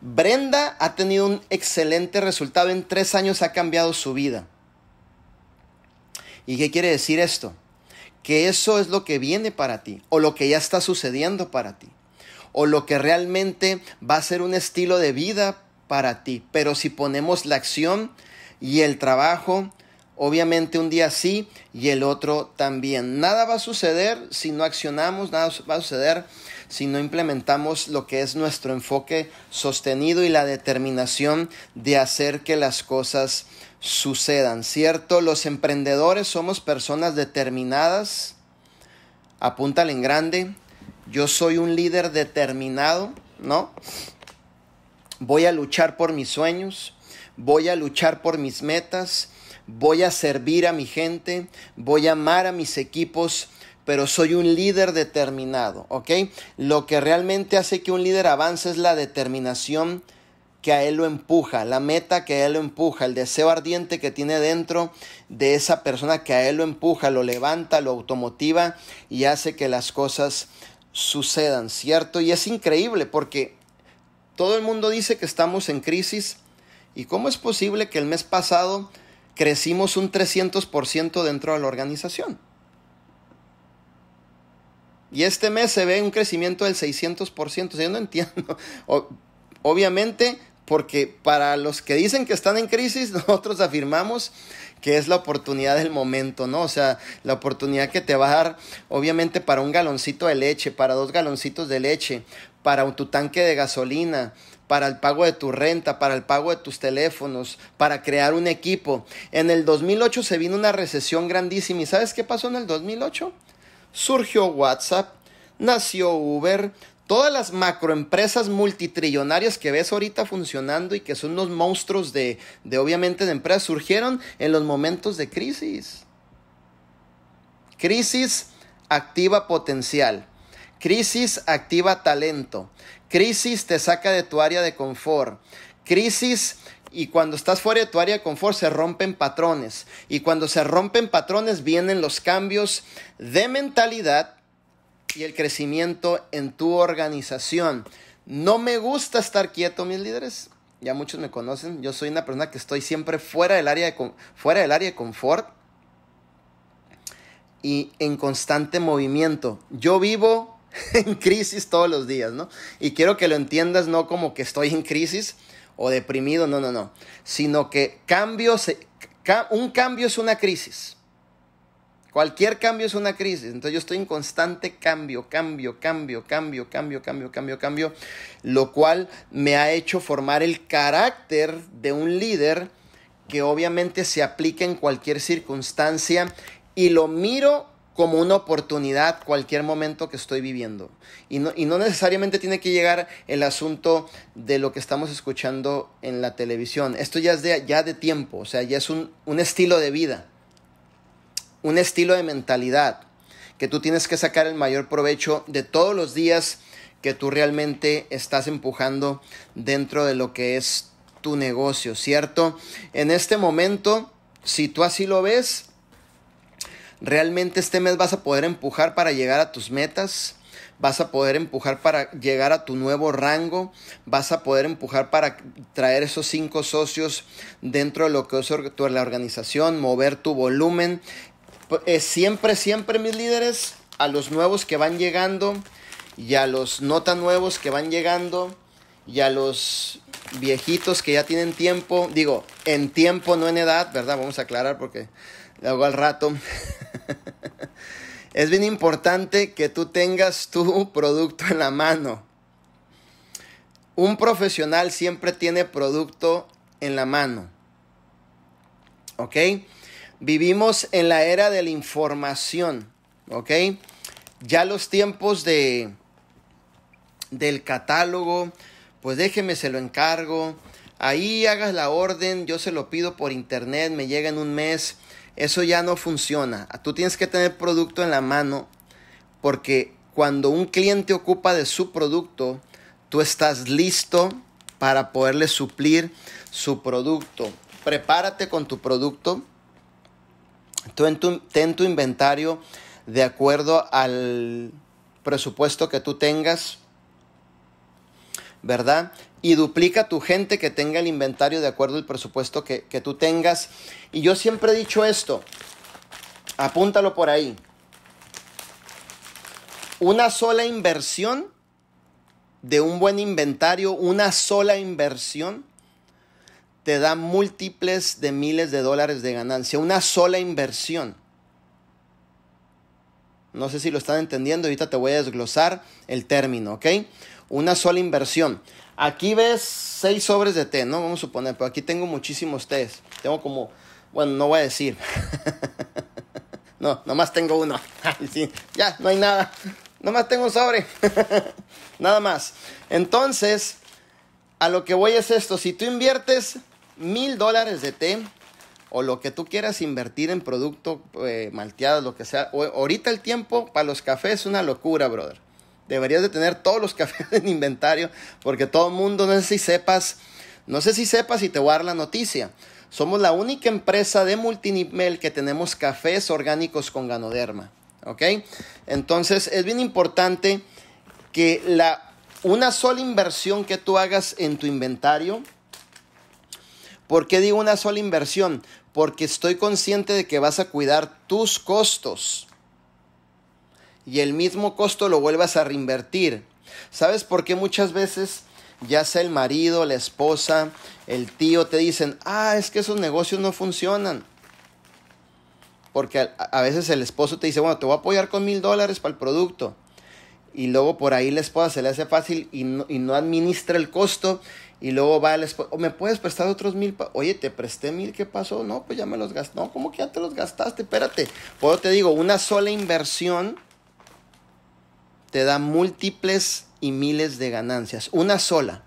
Speaker 2: Brenda ha tenido un excelente resultado. En tres años ha cambiado su vida. ¿Y qué quiere decir esto? Que eso es lo que viene para ti o lo que ya está sucediendo para ti o lo que realmente va a ser un estilo de vida para ti. Pero si ponemos la acción y el trabajo, obviamente un día sí y el otro también. Nada va a suceder si no accionamos, nada va a suceder si no implementamos lo que es nuestro enfoque sostenido y la determinación de hacer que las cosas sucedan, ¿cierto? Los emprendedores somos personas determinadas, apúntale en grande, yo soy un líder determinado, ¿no? Voy a luchar por mis sueños, voy a luchar por mis metas, voy a servir a mi gente, voy a amar a mis equipos, pero soy un líder determinado, ¿ok? Lo que realmente hace que un líder avance es la determinación que a él lo empuja, la meta que a él lo empuja, el deseo ardiente que tiene dentro de esa persona que a él lo empuja, lo levanta, lo automotiva y hace que las cosas sucedan, ¿cierto? Y es increíble porque todo el mundo dice que estamos en crisis y cómo es posible que el mes pasado crecimos un 300% dentro de la organización. Y este mes se ve un crecimiento del 600%. yo no entiendo. obviamente, porque para los que dicen que están en crisis, nosotros afirmamos que es la oportunidad del momento, ¿no? O sea, la oportunidad que te va a dar, obviamente, para un galoncito de leche, para dos galoncitos de leche, para tu tanque de gasolina, para el pago de tu renta, para el pago de tus teléfonos, para crear un equipo. En el 2008 se vino una recesión grandísima y ¿sabes qué pasó en el 2008? Surgió WhatsApp, nació Uber, todas las macroempresas multitrillonarias que ves ahorita funcionando y que son los monstruos de, de obviamente de empresas surgieron en los momentos de crisis. Crisis activa potencial. Crisis activa talento. Crisis te saca de tu área de confort. Crisis y cuando estás fuera de tu área de confort se rompen patrones. Y cuando se rompen patrones vienen los cambios de mentalidad y el crecimiento en tu organización. No me gusta estar quieto, mis líderes. Ya muchos me conocen. Yo soy una persona que estoy siempre fuera del área de, fuera del área confort y en constante movimiento. Yo vivo en crisis todos los días, ¿no? Y quiero que lo entiendas no como que estoy en crisis o deprimido, no, no, no, sino que cambio un cambio es una crisis Cualquier cambio es una crisis. Entonces yo estoy en constante cambio, cambio, cambio, cambio, cambio, cambio, cambio, cambio, lo cual me ha hecho formar el carácter de un líder que obviamente se aplica en cualquier circunstancia y lo miro como una oportunidad cualquier momento que estoy viviendo. Y no, necesariamente tiene que llegar el asunto de lo que estamos escuchando en la televisión. Esto ya es de, ya de tiempo, o sea, ya es un estilo de vida un estilo de mentalidad que tú tienes que sacar el mayor provecho de todos los días que tú realmente estás empujando dentro de lo que es tu negocio, ¿cierto? En este momento, si tú así lo ves, realmente este mes vas a poder empujar para llegar a tus metas, vas a poder empujar para llegar a tu nuevo rango, vas a poder empujar para traer esos cinco socios dentro de lo que es la organización, mover tu volumen pues, eh, siempre, siempre mis líderes, a los nuevos que van llegando y a los no tan nuevos que van llegando y a los viejitos que ya tienen tiempo, digo, en tiempo, no en edad, ¿verdad? Vamos a aclarar porque le hago al rato. es bien importante que tú tengas tu producto en la mano. Un profesional siempre tiene producto en la mano. ¿Ok? Vivimos en la era de la información, ¿ok? Ya los tiempos de del catálogo, pues déjeme se lo encargo. Ahí hagas la orden, yo se lo pido por internet, me llega en un mes. Eso ya no funciona. Tú tienes que tener producto en la mano porque cuando un cliente ocupa de su producto, tú estás listo para poderle suplir su producto. Prepárate con tu producto, en tu, tu inventario de acuerdo al presupuesto que tú tengas, ¿verdad? Y duplica tu gente que tenga el inventario de acuerdo al presupuesto que, que tú tengas. Y yo siempre he dicho esto, apúntalo por ahí. Una sola inversión de un buen inventario, una sola inversión te da múltiples de miles de dólares de ganancia, una sola inversión. No sé si lo están entendiendo, ahorita te voy a desglosar el término, ¿ok? Una sola inversión. Aquí ves seis sobres de té, ¿no? Vamos a suponer, pero aquí tengo muchísimos tés. Tengo como, bueno, no voy a decir. no, nomás tengo uno. ya, no hay nada. Nomás tengo un sobre. nada más. Entonces, a lo que voy es esto. Si tú inviertes mil dólares de té o lo que tú quieras invertir en producto eh, malteado, lo que sea. ahorita el tiempo para los cafés es una locura, brother. Deberías de tener todos los cafés en inventario porque todo el mundo, no sé si sepas, no sé si sepas y te voy a dar la noticia. Somos la única empresa de multinivel que tenemos cafés orgánicos con ganoderma. ¿Ok? Entonces es bien importante que la, una sola inversión que tú hagas en tu inventario ¿Por qué digo una sola inversión? Porque estoy consciente de que vas a cuidar tus costos. Y el mismo costo lo vuelvas a reinvertir. ¿Sabes por qué muchas veces, ya sea el marido, la esposa, el tío, te dicen, ah, es que esos negocios no funcionan? Porque a, veces el esposo te dice, bueno, te voy a apoyar con mil dólares para el producto. Y luego por ahí la esposa se le hace fácil y no, y no administra el costo y luego va el oh, ¿me puedes prestar otros mil? Oye, te presté mil, ¿qué pasó? No, pues ya me los gasté. No, ¿cómo que ya te los gastaste? Espérate. Por te digo, una sola inversión te da múltiples y miles de ganancias. Una sola.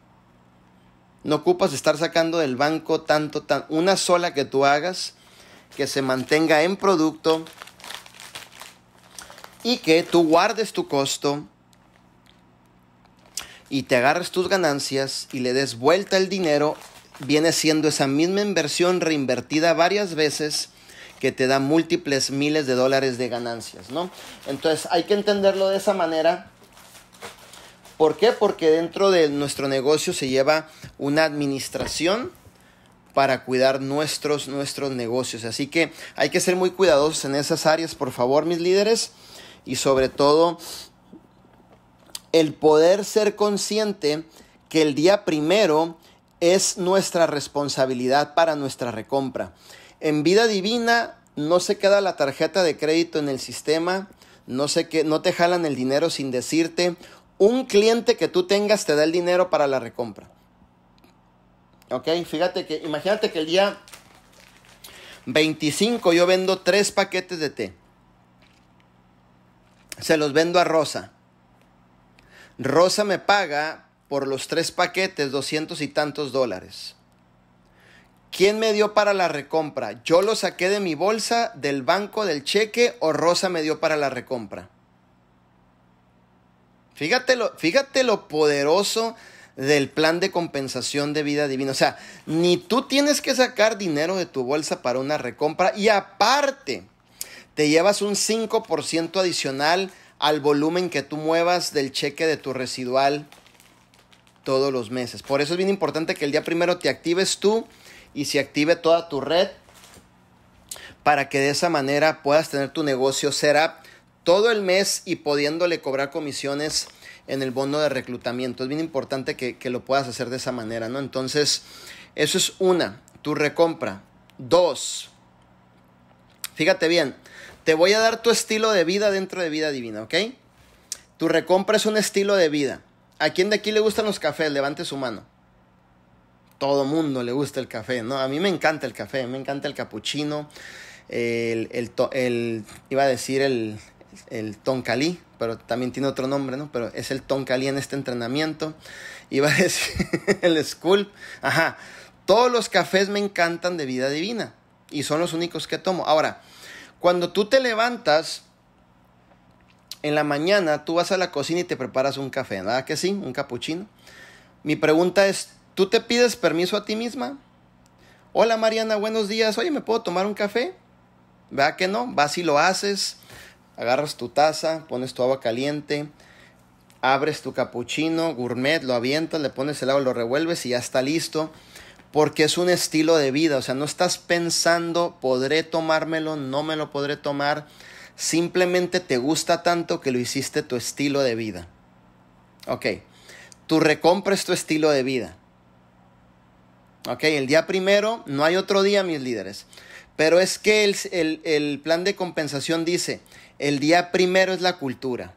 Speaker 2: No ocupas estar sacando del banco tanto, tan, una sola que tú hagas, que se mantenga en producto y que tú guardes tu costo y te agarras tus ganancias y le des vuelta el dinero, viene siendo esa misma inversión reinvertida varias veces que te da múltiples miles de dólares de ganancias, ¿no? Entonces hay que entenderlo de esa manera. ¿Por qué? Porque dentro de nuestro negocio se lleva una administración para cuidar nuestros, nuestros negocios. Así que hay que ser muy cuidadosos en esas áreas, por favor, mis líderes. Y sobre todo, el poder ser consciente que el día primero es nuestra responsabilidad para nuestra recompra. En vida divina no se queda la tarjeta de crédito en el sistema, no, sé qué, no te jalan el dinero sin decirte. Un cliente que tú tengas te da el dinero para la recompra. Ok, fíjate que, imagínate que el día 25 yo vendo tres paquetes de té. Se los vendo a Rosa. Rosa me paga por los tres paquetes doscientos y tantos dólares. ¿Quién me dio para la recompra? ¿Yo lo saqué de mi bolsa, del banco, del cheque o Rosa me dio para la recompra? Fíjate lo, fíjate lo poderoso del plan de compensación de vida divina. O sea, ni tú tienes que sacar dinero de tu bolsa para una recompra y aparte te llevas un 5% adicional al volumen que tú muevas del cheque de tu residual todos los meses. Por eso es bien importante que el día primero te actives tú y se active toda tu red para que de esa manera puedas tener tu negocio será todo el mes y pudiéndole cobrar comisiones en el bono de reclutamiento. Es bien importante que, que lo puedas hacer de esa manera, ¿no? Entonces, eso es una, tu recompra. Dos, fíjate bien, te voy a dar tu estilo de vida dentro de vida divina, ¿ok? Tu recompra es un estilo de vida. ¿A quién de aquí le gustan los cafés? Levante su mano. Todo mundo le gusta el café, ¿no? A mí me encanta el café, me encanta el capuchino, el, iba a decir el, el toncalí, pero también tiene otro nombre, ¿no? Pero es el toncalí en este entrenamiento. Iba a decir el school. Ajá. Todos los cafés me encantan de vida divina y son los únicos que tomo. Ahora, cuando tú te levantas en la mañana, tú vas a la cocina y te preparas un café, ¿verdad que sí? Un capuchino. Mi pregunta es, ¿tú te pides permiso a ti misma? Hola Mariana, buenos días. Oye, ¿me puedo tomar un café? ¿Verdad que no? Vas y lo haces. Agarras tu taza, pones tu agua caliente, abres tu capuchino gourmet, lo avientas, le pones el agua, lo revuelves y ya está listo porque es un estilo de vida, o sea, no estás pensando, podré tomármelo, no me lo podré tomar, simplemente te gusta tanto que lo hiciste tu estilo de vida. Ok, tu recompra tu estilo de vida. Ok, el día primero, no hay otro día, mis líderes. Pero es que el, el plan de compensación dice, el día primero es la cultura.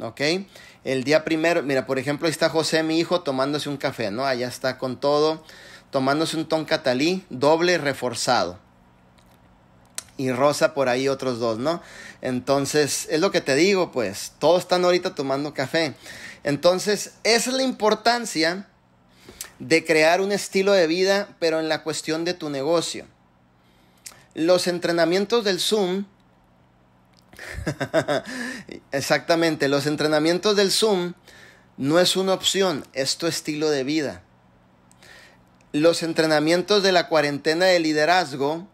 Speaker 2: ¿ok? el día primero, mira, por ejemplo, ahí está José, mi hijo, tomándose un café, ¿no? Allá está con todo, tomándose un ton catalí doble reforzado. Y Rosa por ahí otros dos, ¿no? Entonces, es lo que te digo, pues, todos están ahorita tomando café. Entonces, es la importancia de crear un estilo de vida, pero en la cuestión de tu negocio. Los entrenamientos del Zoom Exactamente, los entrenamientos del Zoom no es una opción, es tu estilo de vida. Los entrenamientos de la cuarentena de liderazgo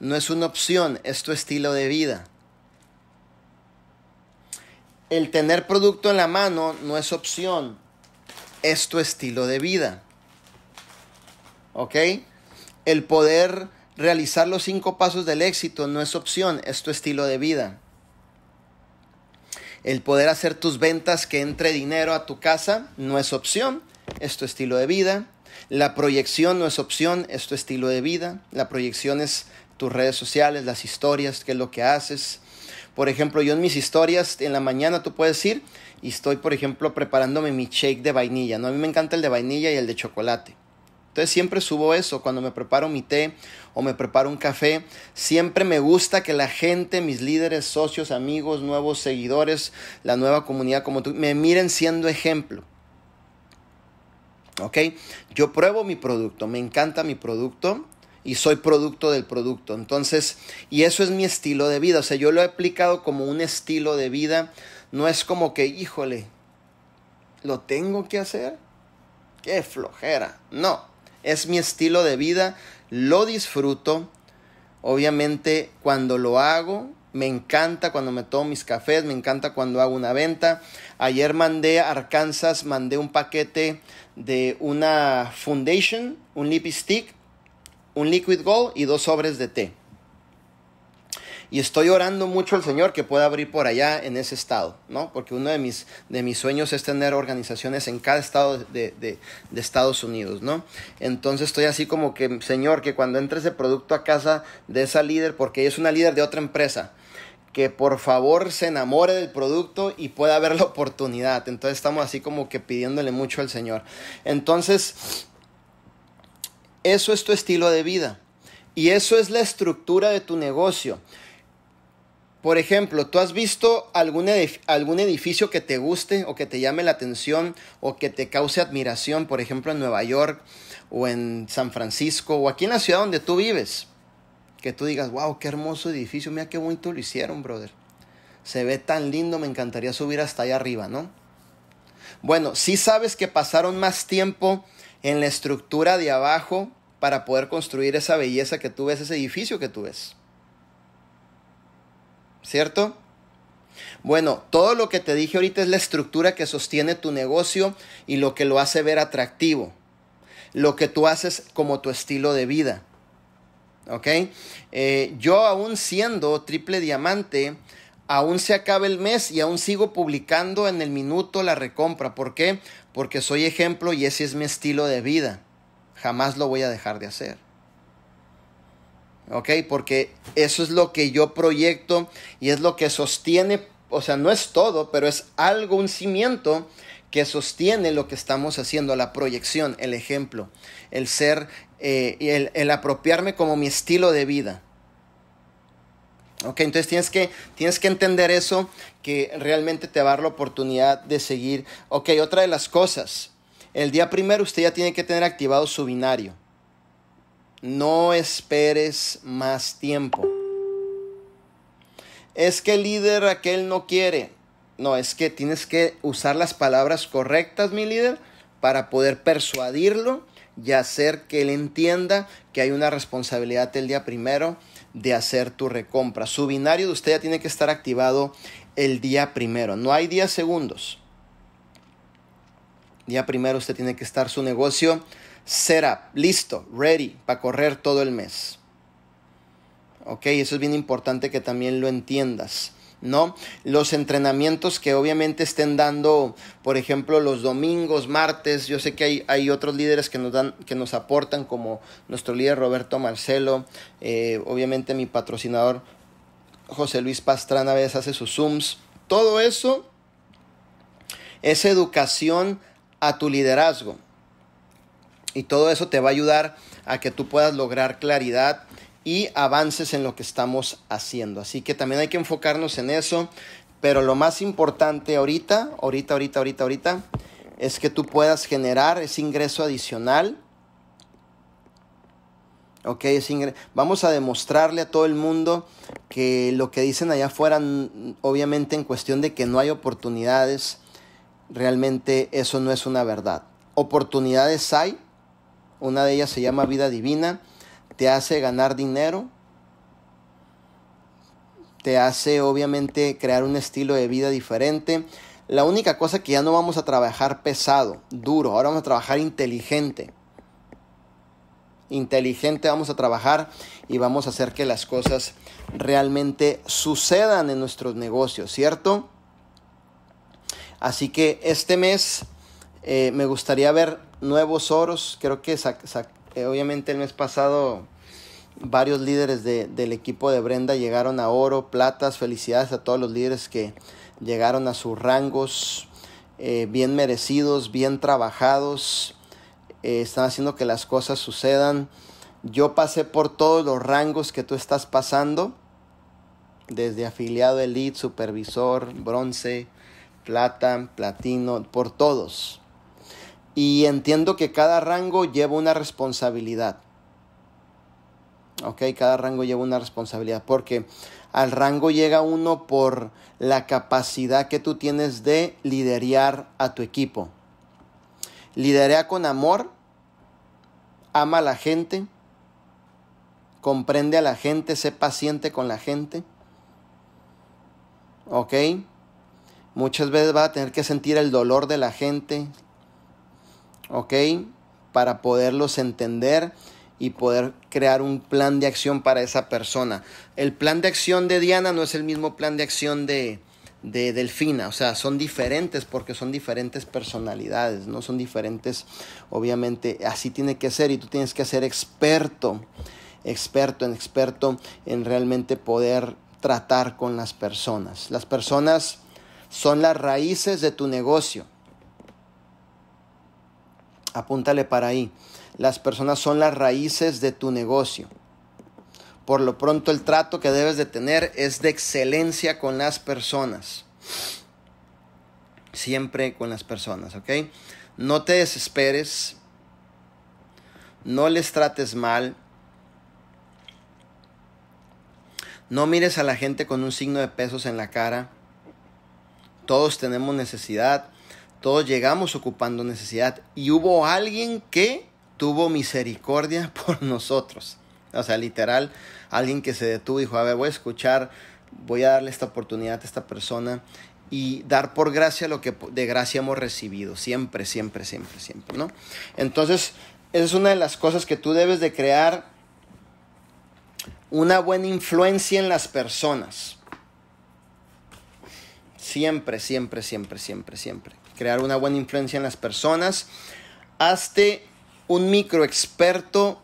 Speaker 2: no es una opción, es tu estilo de vida. El tener producto en la mano no es opción, es tu estilo de vida. ¿Ok? El poder Realizar los cinco pasos del éxito no es opción, es tu estilo de vida. El poder hacer tus ventas que entre dinero a tu casa no es opción, es tu estilo de vida. La proyección no es opción, es tu estilo de vida. La proyección es tus redes sociales, las historias, qué es lo que haces. Por ejemplo, yo en mis historias en la mañana tú puedes ir y estoy, por ejemplo, preparándome mi shake de vainilla. ¿no? A mí me encanta el de vainilla y el de chocolate. Entonces siempre subo eso cuando me preparo mi té o me preparo un café. Siempre me gusta que la gente, mis líderes, socios, amigos, nuevos seguidores, la nueva comunidad como tú, me miren siendo ejemplo. ¿Ok? Yo pruebo mi producto, me encanta mi producto y soy producto del producto. Entonces, y eso es mi estilo de vida. O sea, yo lo he aplicado como un estilo de vida. No es como que, híjole, lo tengo que hacer. Qué flojera. No, es mi estilo de vida, lo disfruto. Obviamente cuando lo hago, me encanta cuando me tomo mis cafés, me encanta cuando hago una venta. Ayer mandé a Arkansas, mandé un paquete de una foundation, un lipstick, un liquid gold y dos sobres de té. Y estoy orando mucho al Señor que pueda abrir por allá en ese estado, ¿no? Porque uno de mis, de mis sueños es tener organizaciones en cada estado de, Estados Unidos, ¿no? Entonces estoy así como que, Señor, que cuando entre ese producto a casa de esa líder, porque ella es una líder de otra empresa, que por favor se enamore del producto y pueda haber la oportunidad. Entonces estamos así como que pidiéndole mucho al Señor. Entonces, eso es tu estilo de vida. Y eso es la estructura de tu negocio. Por ejemplo, ¿tú has visto algún, algún edificio que te guste o que te llame la atención o que te cause admiración, por ejemplo, en Nueva York o en San Francisco o aquí en la ciudad donde tú vives? Que tú digas, wow, qué hermoso edificio, mira qué bonito lo hicieron, brother. Se ve tan lindo, me encantaría subir hasta allá arriba, ¿no? Bueno, sí sabes que pasaron más tiempo en la estructura de abajo para poder construir esa belleza que tú ves, ese edificio que tú ves. ¿cierto? Bueno, todo lo que te dije ahorita es la estructura que sostiene tu negocio y lo que lo hace ver atractivo. Lo que tú haces como tu estilo de vida. ¿Ok? Eh, yo aún siendo triple diamante, aún se acaba el mes y aún sigo publicando en el minuto la recompra. ¿Por qué? Porque soy ejemplo y ese es mi estilo de vida. Jamás lo voy a dejar de hacer. ¿ok? Porque eso es lo que yo proyecto y es lo que sostiene, o sea, no es todo, pero es algo, un cimiento que sostiene lo que estamos haciendo, la proyección, el ejemplo, el ser, eh, el, apropiarme como mi estilo de vida. Ok, entonces tienes que, tienes que entender eso que realmente te va a dar la oportunidad de seguir. Ok, otra de las cosas, el día primero usted ya tiene que tener activado su binario. No esperes más tiempo. Es que el líder aquel no quiere. No, es que tienes que usar las palabras correctas, mi líder, para poder persuadirlo y hacer que él entienda que hay una responsabilidad el día primero de hacer tu recompra. Su binario de usted ya tiene que estar activado el día primero. No hay días segundos. Día primero usted tiene que estar su negocio Será, listo, ready para correr todo el mes. Ok, eso es bien importante que también lo entiendas. ¿No? Los entrenamientos que obviamente estén dando, por ejemplo, los domingos, martes, yo sé que hay, otros líderes que nos, dan, que nos aportan, como nuestro líder Roberto Marcelo, eh, obviamente mi patrocinador José Luis Pastrana a veces hace sus Zooms. Todo eso es educación a tu liderazgo. Y todo eso te va a ayudar a que tú puedas lograr claridad y avances en lo que estamos haciendo. Así que también hay que enfocarnos en eso. Pero lo más importante ahorita, ahorita, ahorita, ahorita, ahorita, es que tú puedas generar ese ingreso adicional. Ok, vamos a demostrarle a todo el mundo que lo que dicen allá afuera, obviamente en cuestión de que no hay oportunidades, realmente eso no es una verdad. Oportunidades hay, una de ellas se llama vida divina. Te hace ganar dinero. Te hace obviamente crear un estilo de vida diferente. La única cosa es que ya no vamos a trabajar pesado, duro. Ahora vamos a trabajar inteligente. Inteligente vamos a trabajar y vamos a hacer que las cosas realmente sucedan en nuestros negocios, ¿cierto? Así que este mes eh, me gustaría ver nuevos oros. Creo que eh, obviamente el mes pasado varios líderes de, del equipo de Brenda llegaron a oro, platas. Felicidades a todos los líderes que llegaron a sus rangos. Eh, bien merecidos, bien trabajados. Eh, están haciendo que las cosas sucedan. Yo pasé por todos los rangos que tú estás pasando. Desde afiliado elite, supervisor, bronce, plata, platino, por todos. Y entiendo que cada rango lleva una responsabilidad. ¿ok? Cada rango lleva una responsabilidad porque al rango llega uno por la capacidad que tú tienes de liderear a tu equipo. Liderea con amor, ama a la gente, comprende a la gente, sé paciente con la gente, ¿ok? Muchas veces va a tener que sentir el dolor de la gente, ¿ok? Para poderlos entender y poder crear un plan de acción para esa persona. El plan de acción de Diana no es el mismo plan de acción de, de Delfina, o sea, son diferentes porque son diferentes personalidades, no son diferentes, obviamente, así tiene que ser y tú tienes que ser experto, experto en experto en realmente poder tratar con las personas. Las personas son las raíces de tu negocio apúntale para ahí. Las personas son las raíces de tu negocio. Por lo pronto el trato que debes de tener es de excelencia con las personas. Siempre con las personas, ¿ok? No te desesperes. No les trates mal. No mires a la gente con un signo de pesos en la cara. Todos tenemos necesidad todos llegamos ocupando necesidad y hubo alguien que tuvo misericordia por nosotros. O sea, literal, alguien que se detuvo y dijo, a ver, voy a escuchar, voy a darle esta oportunidad a esta persona y dar por gracia lo que de gracia hemos recibido, siempre, siempre, siempre, siempre, ¿no? Entonces, esa es una de las cosas que tú debes de crear una buena influencia en las personas. Siempre, siempre, siempre, siempre, siempre crear una buena influencia en las personas. Hazte un micro experto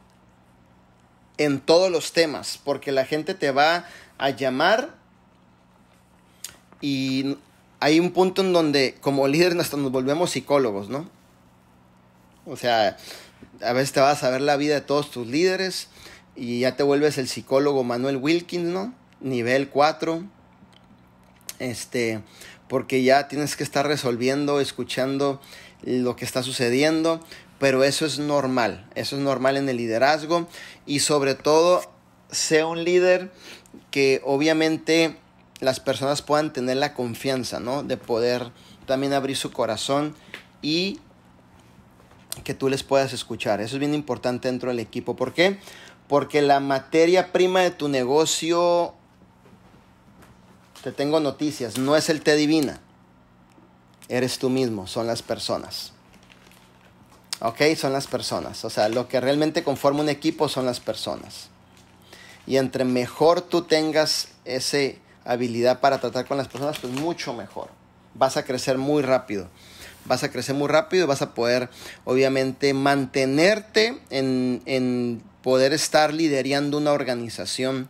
Speaker 2: en todos los temas, porque la gente te va a llamar y hay un punto en donde como líderes hasta nos volvemos psicólogos, ¿no? O sea, a veces te vas a ver la vida de todos tus líderes y ya te vuelves el psicólogo Manuel Wilkins, ¿no? Nivel 4. Este, porque ya tienes que estar resolviendo, escuchando lo que está sucediendo, pero eso es normal, eso es normal en el liderazgo y sobre todo sea un líder que obviamente las personas puedan tener la confianza, ¿no? De poder también abrir su corazón y que tú les puedas escuchar. Eso es bien importante dentro del equipo. ¿Por qué? Porque la materia prima de tu negocio te tengo noticias, no es el té divina, eres tú mismo, son las personas. ¿Ok? Son las personas. O sea, lo que realmente conforma un equipo son las personas. Y entre mejor tú tengas esa habilidad para tratar con las personas, pues mucho mejor. Vas a crecer muy rápido. Vas a crecer muy rápido y vas a poder, obviamente, mantenerte en, en poder estar liderando una organización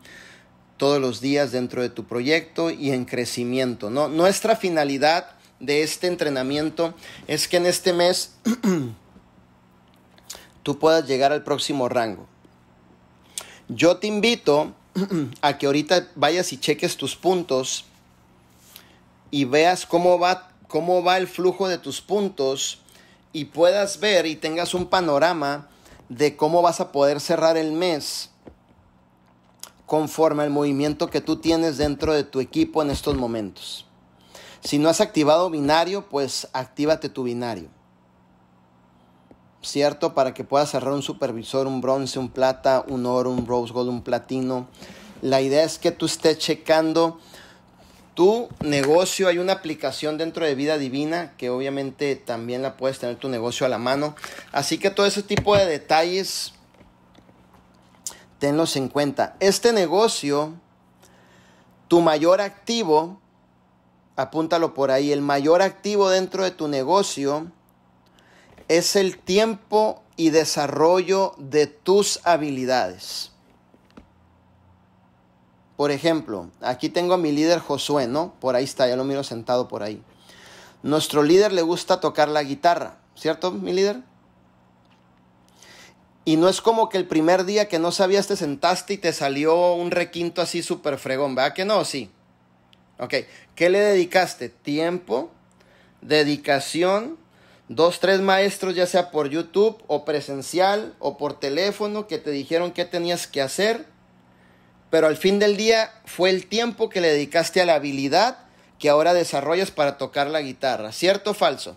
Speaker 2: todos los días dentro de tu proyecto y en crecimiento. ¿no? Nuestra finalidad de este entrenamiento es que en este mes tú puedas llegar al próximo rango. Yo te invito a que ahorita vayas y cheques tus puntos y veas cómo va, cómo va el flujo de tus puntos y puedas ver y tengas un panorama de cómo vas a poder cerrar el mes conforme al movimiento que tú tienes dentro de tu equipo en estos momentos. Si no has activado binario, pues actívate tu binario. ¿Cierto? Para que puedas cerrar un supervisor, un bronce, un plata, un oro, un rose gold, un platino. La idea es que tú estés checando tu negocio. Hay una aplicación dentro de Vida Divina que obviamente también la puedes tener tu negocio a la mano. Así que todo ese tipo de detalles tenlos en cuenta. Este negocio, tu mayor activo, apúntalo por ahí, el mayor activo dentro de tu negocio es el tiempo y desarrollo de tus habilidades. Por ejemplo, aquí tengo a mi líder Josué, ¿no? Por ahí está, ya lo miro sentado por ahí. Nuestro líder le gusta tocar la guitarra, ¿cierto, mi líder? Y no es como que el primer día que no sabías te sentaste y te salió un requinto así súper fregón, ¿verdad que no? Sí. Ok, ¿qué le dedicaste? Tiempo, dedicación, dos, tres maestros, ya sea por YouTube o presencial o por teléfono, que te dijeron qué tenías que hacer. Pero al fin del día fue el tiempo que le dedicaste a la habilidad que ahora desarrollas para tocar la guitarra. ¿Cierto o falso?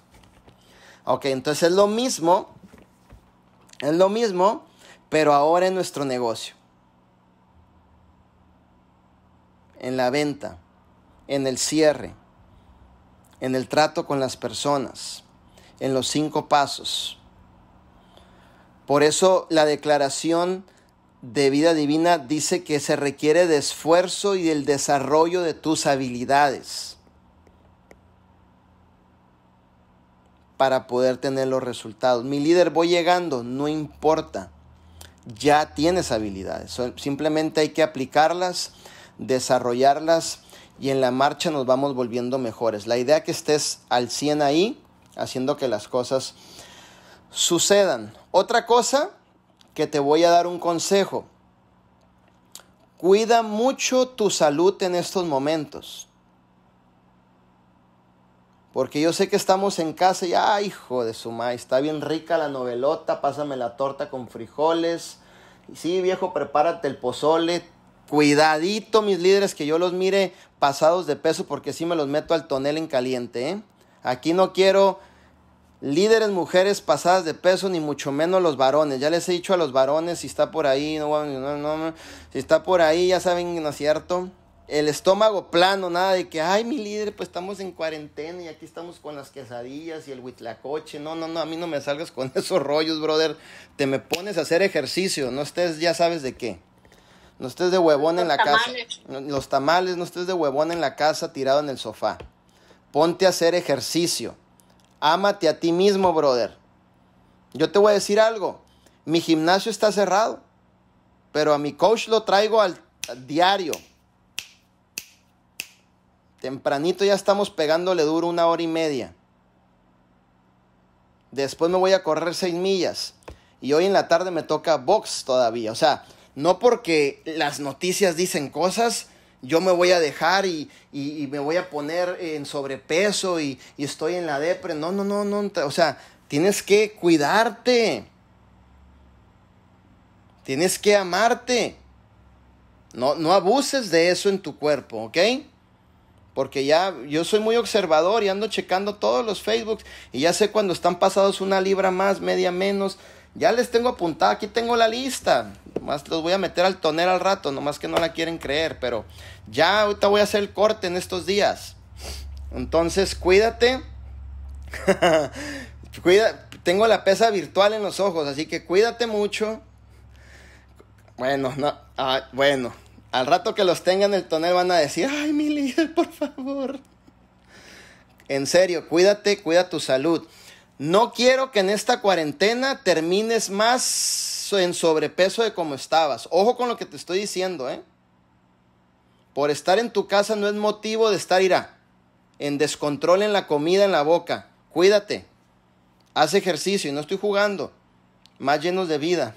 Speaker 2: Ok, entonces es lo mismo es lo mismo, pero ahora en nuestro negocio. En la venta, en el cierre, en el trato con las personas, en los cinco pasos. Por eso la declaración de vida divina dice que se requiere de esfuerzo y del desarrollo de tus habilidades. para poder tener los resultados. Mi líder, voy llegando, no importa. Ya tienes habilidades. Simplemente hay que aplicarlas, desarrollarlas y en la marcha nos vamos volviendo mejores. La idea que estés al 100 ahí, haciendo que las cosas sucedan. Otra cosa que te voy a dar un consejo. Cuida mucho tu salud en estos momentos. Porque yo sé que estamos en casa y, ah, hijo de su maíz, está bien rica la novelota, pásame la torta con frijoles. Y sí, viejo, prepárate el pozole. Cuidadito, mis líderes, que yo los mire pasados de peso porque sí me los meto al tonel en caliente. ¿eh? Aquí no quiero líderes mujeres pasadas de peso, ni mucho menos los varones. Ya les he dicho a los varones, si está por ahí, no, no, si está por ahí, ya saben, ¿no es cierto? el estómago plano, nada de que, ay, mi líder, pues estamos en cuarentena y aquí estamos con las quesadillas y el huitlacoche. No, no, no, a mí no me salgas con esos rollos, brother. Te me pones a hacer ejercicio, no estés, ya sabes de qué. No estés de huevón en la casa. Los tamales, no estés de huevón en la casa tirado en el sofá. Ponte a hacer ejercicio. Ámate a ti mismo, brother. Yo te voy a decir algo. Mi gimnasio está cerrado, pero a mi coach lo traigo al diario Tempranito ya estamos pegándole duro una hora y media. Después me voy a correr seis millas. Y hoy en la tarde me toca box todavía. O sea, no porque las noticias dicen cosas, yo me voy a dejar y, me voy a poner en sobrepeso y, y estoy en la depre. No, no, no, no. O sea, tienes que cuidarte. Tienes que amarte. No, no abuses de eso en tu cuerpo, ¿ok? Porque ya yo soy muy observador y ando checando todos los Facebooks y ya sé cuando están pasados una libra más, media menos. Ya les tengo apuntada, aquí tengo la lista. Nomás los voy a meter al toner al rato, nomás que no la quieren creer, pero ya ahorita voy a hacer el corte en estos días. Entonces, cuídate. tengo la pesa virtual en los ojos, así que cuídate mucho. Bueno, no, ah, bueno. Al rato que los tengan en el tonel van a decir, ay, mi líder, por favor. En serio, cuídate, cuida tu salud. No quiero que en esta cuarentena termines más en sobrepeso de como estabas. Ojo con lo que te estoy diciendo, ¿eh? Por estar en tu casa no es motivo de estar irá en descontrol en la comida, en la boca. Cuídate. Haz ejercicio y no estoy jugando. Más llenos de vida.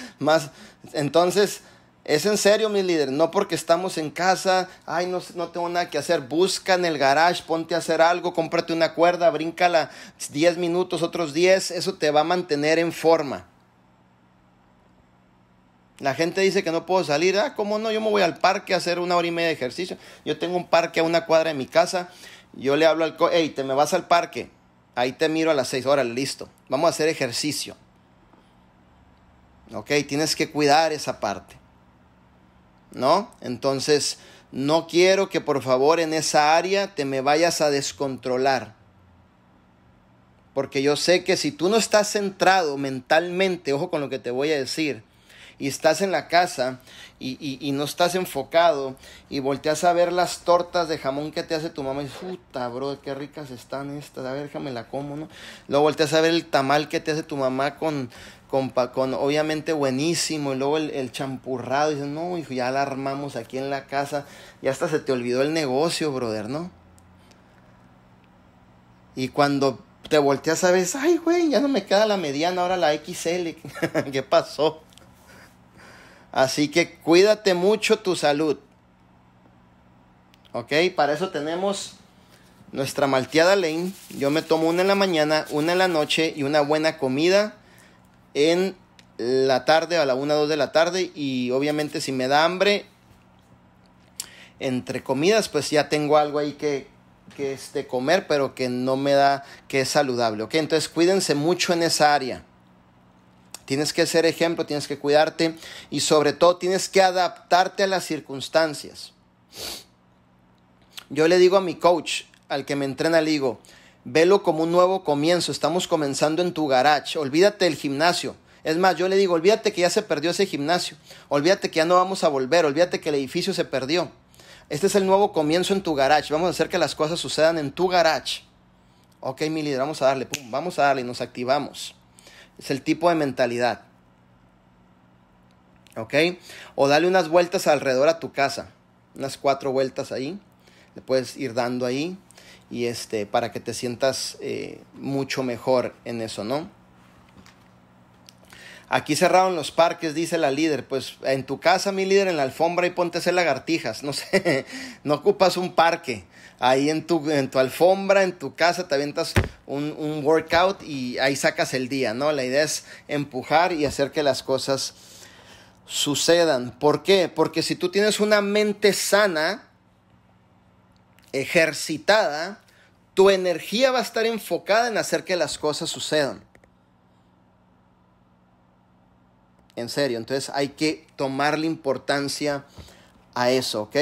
Speaker 2: más entonces es en serio, mi líder, no porque estamos en casa, ay, no, no tengo nada que hacer, busca en el garage, ponte a hacer algo, cómprate una cuerda, bríncala 10 minutos, otros 10, eso te va a mantener en forma. La gente dice que no puedo salir, ah, ¿cómo no? Yo me voy al parque a hacer una hora y media de ejercicio. Yo tengo un parque a una cuadra de mi casa, yo le hablo al, co hey, te me vas al parque, ahí te miro a las 6 horas, listo, vamos a hacer ejercicio. Ok, tienes que cuidar esa parte. ¿no? Entonces, no quiero que por favor en esa área te me vayas a descontrolar. Porque yo sé que si tú no estás centrado mentalmente, ojo con lo que te voy a decir, y estás en la casa y, y, y no estás enfocado y volteas a ver las tortas de jamón que te hace tu mamá y puta, bro, qué ricas están estas, a ver, déjame la como, ¿no? Luego volteas a ver el tamal que te hace tu mamá con con, obviamente buenísimo, y luego el, champurrado, y no, hijo, ya la armamos aquí en la casa, y hasta se te olvidó el negocio, brother, ¿no? Y cuando te volteas a ver, ay, güey, ya no me queda la mediana, ahora la XL, ¿qué pasó? Así que cuídate mucho tu salud. ¿Ok? Para eso tenemos nuestra malteada lane. Yo me tomo una en la mañana, una en la noche y una buena comida en la tarde, a la 1 2 de la tarde. Y obviamente si me da hambre, entre comidas, pues ya tengo algo ahí que, que este, comer, pero que no me da, que es saludable. ¿ok? Entonces cuídense mucho en esa área. Tienes que ser ejemplo, tienes que cuidarte y sobre todo tienes que adaptarte a las circunstancias. Yo le digo a mi coach, al que me entrena, le digo, Velo como un nuevo comienzo. Estamos comenzando en tu garage. Olvídate del gimnasio. Es más, yo le digo, olvídate que ya se perdió ese gimnasio. Olvídate que ya no vamos a volver. Olvídate que el edificio se perdió. Este es el nuevo comienzo en tu garage. Vamos a hacer que las cosas sucedan en tu garage. Ok, mi líder, vamos a darle. Pum, vamos a darle. y Nos activamos. Es el tipo de mentalidad. ¿Ok? O dale unas vueltas alrededor a tu casa. Unas cuatro vueltas ahí. Le puedes ir dando ahí y este, para que te sientas eh, mucho mejor en eso, ¿no? Aquí cerraron los parques, dice la líder. Pues en tu casa, mi líder, en la alfombra y ponte lagartijas. No sé, no ocupas un parque. Ahí en tu, en tu alfombra, en tu casa, te avientas un, un workout y ahí sacas el día, ¿no? La idea es empujar y hacer que las cosas sucedan. ¿Por qué? Porque si tú tienes una mente sana, ejercitada, tu energía va a estar enfocada en hacer que las cosas sucedan. En serio, entonces hay que tomarle importancia a eso, ¿ok?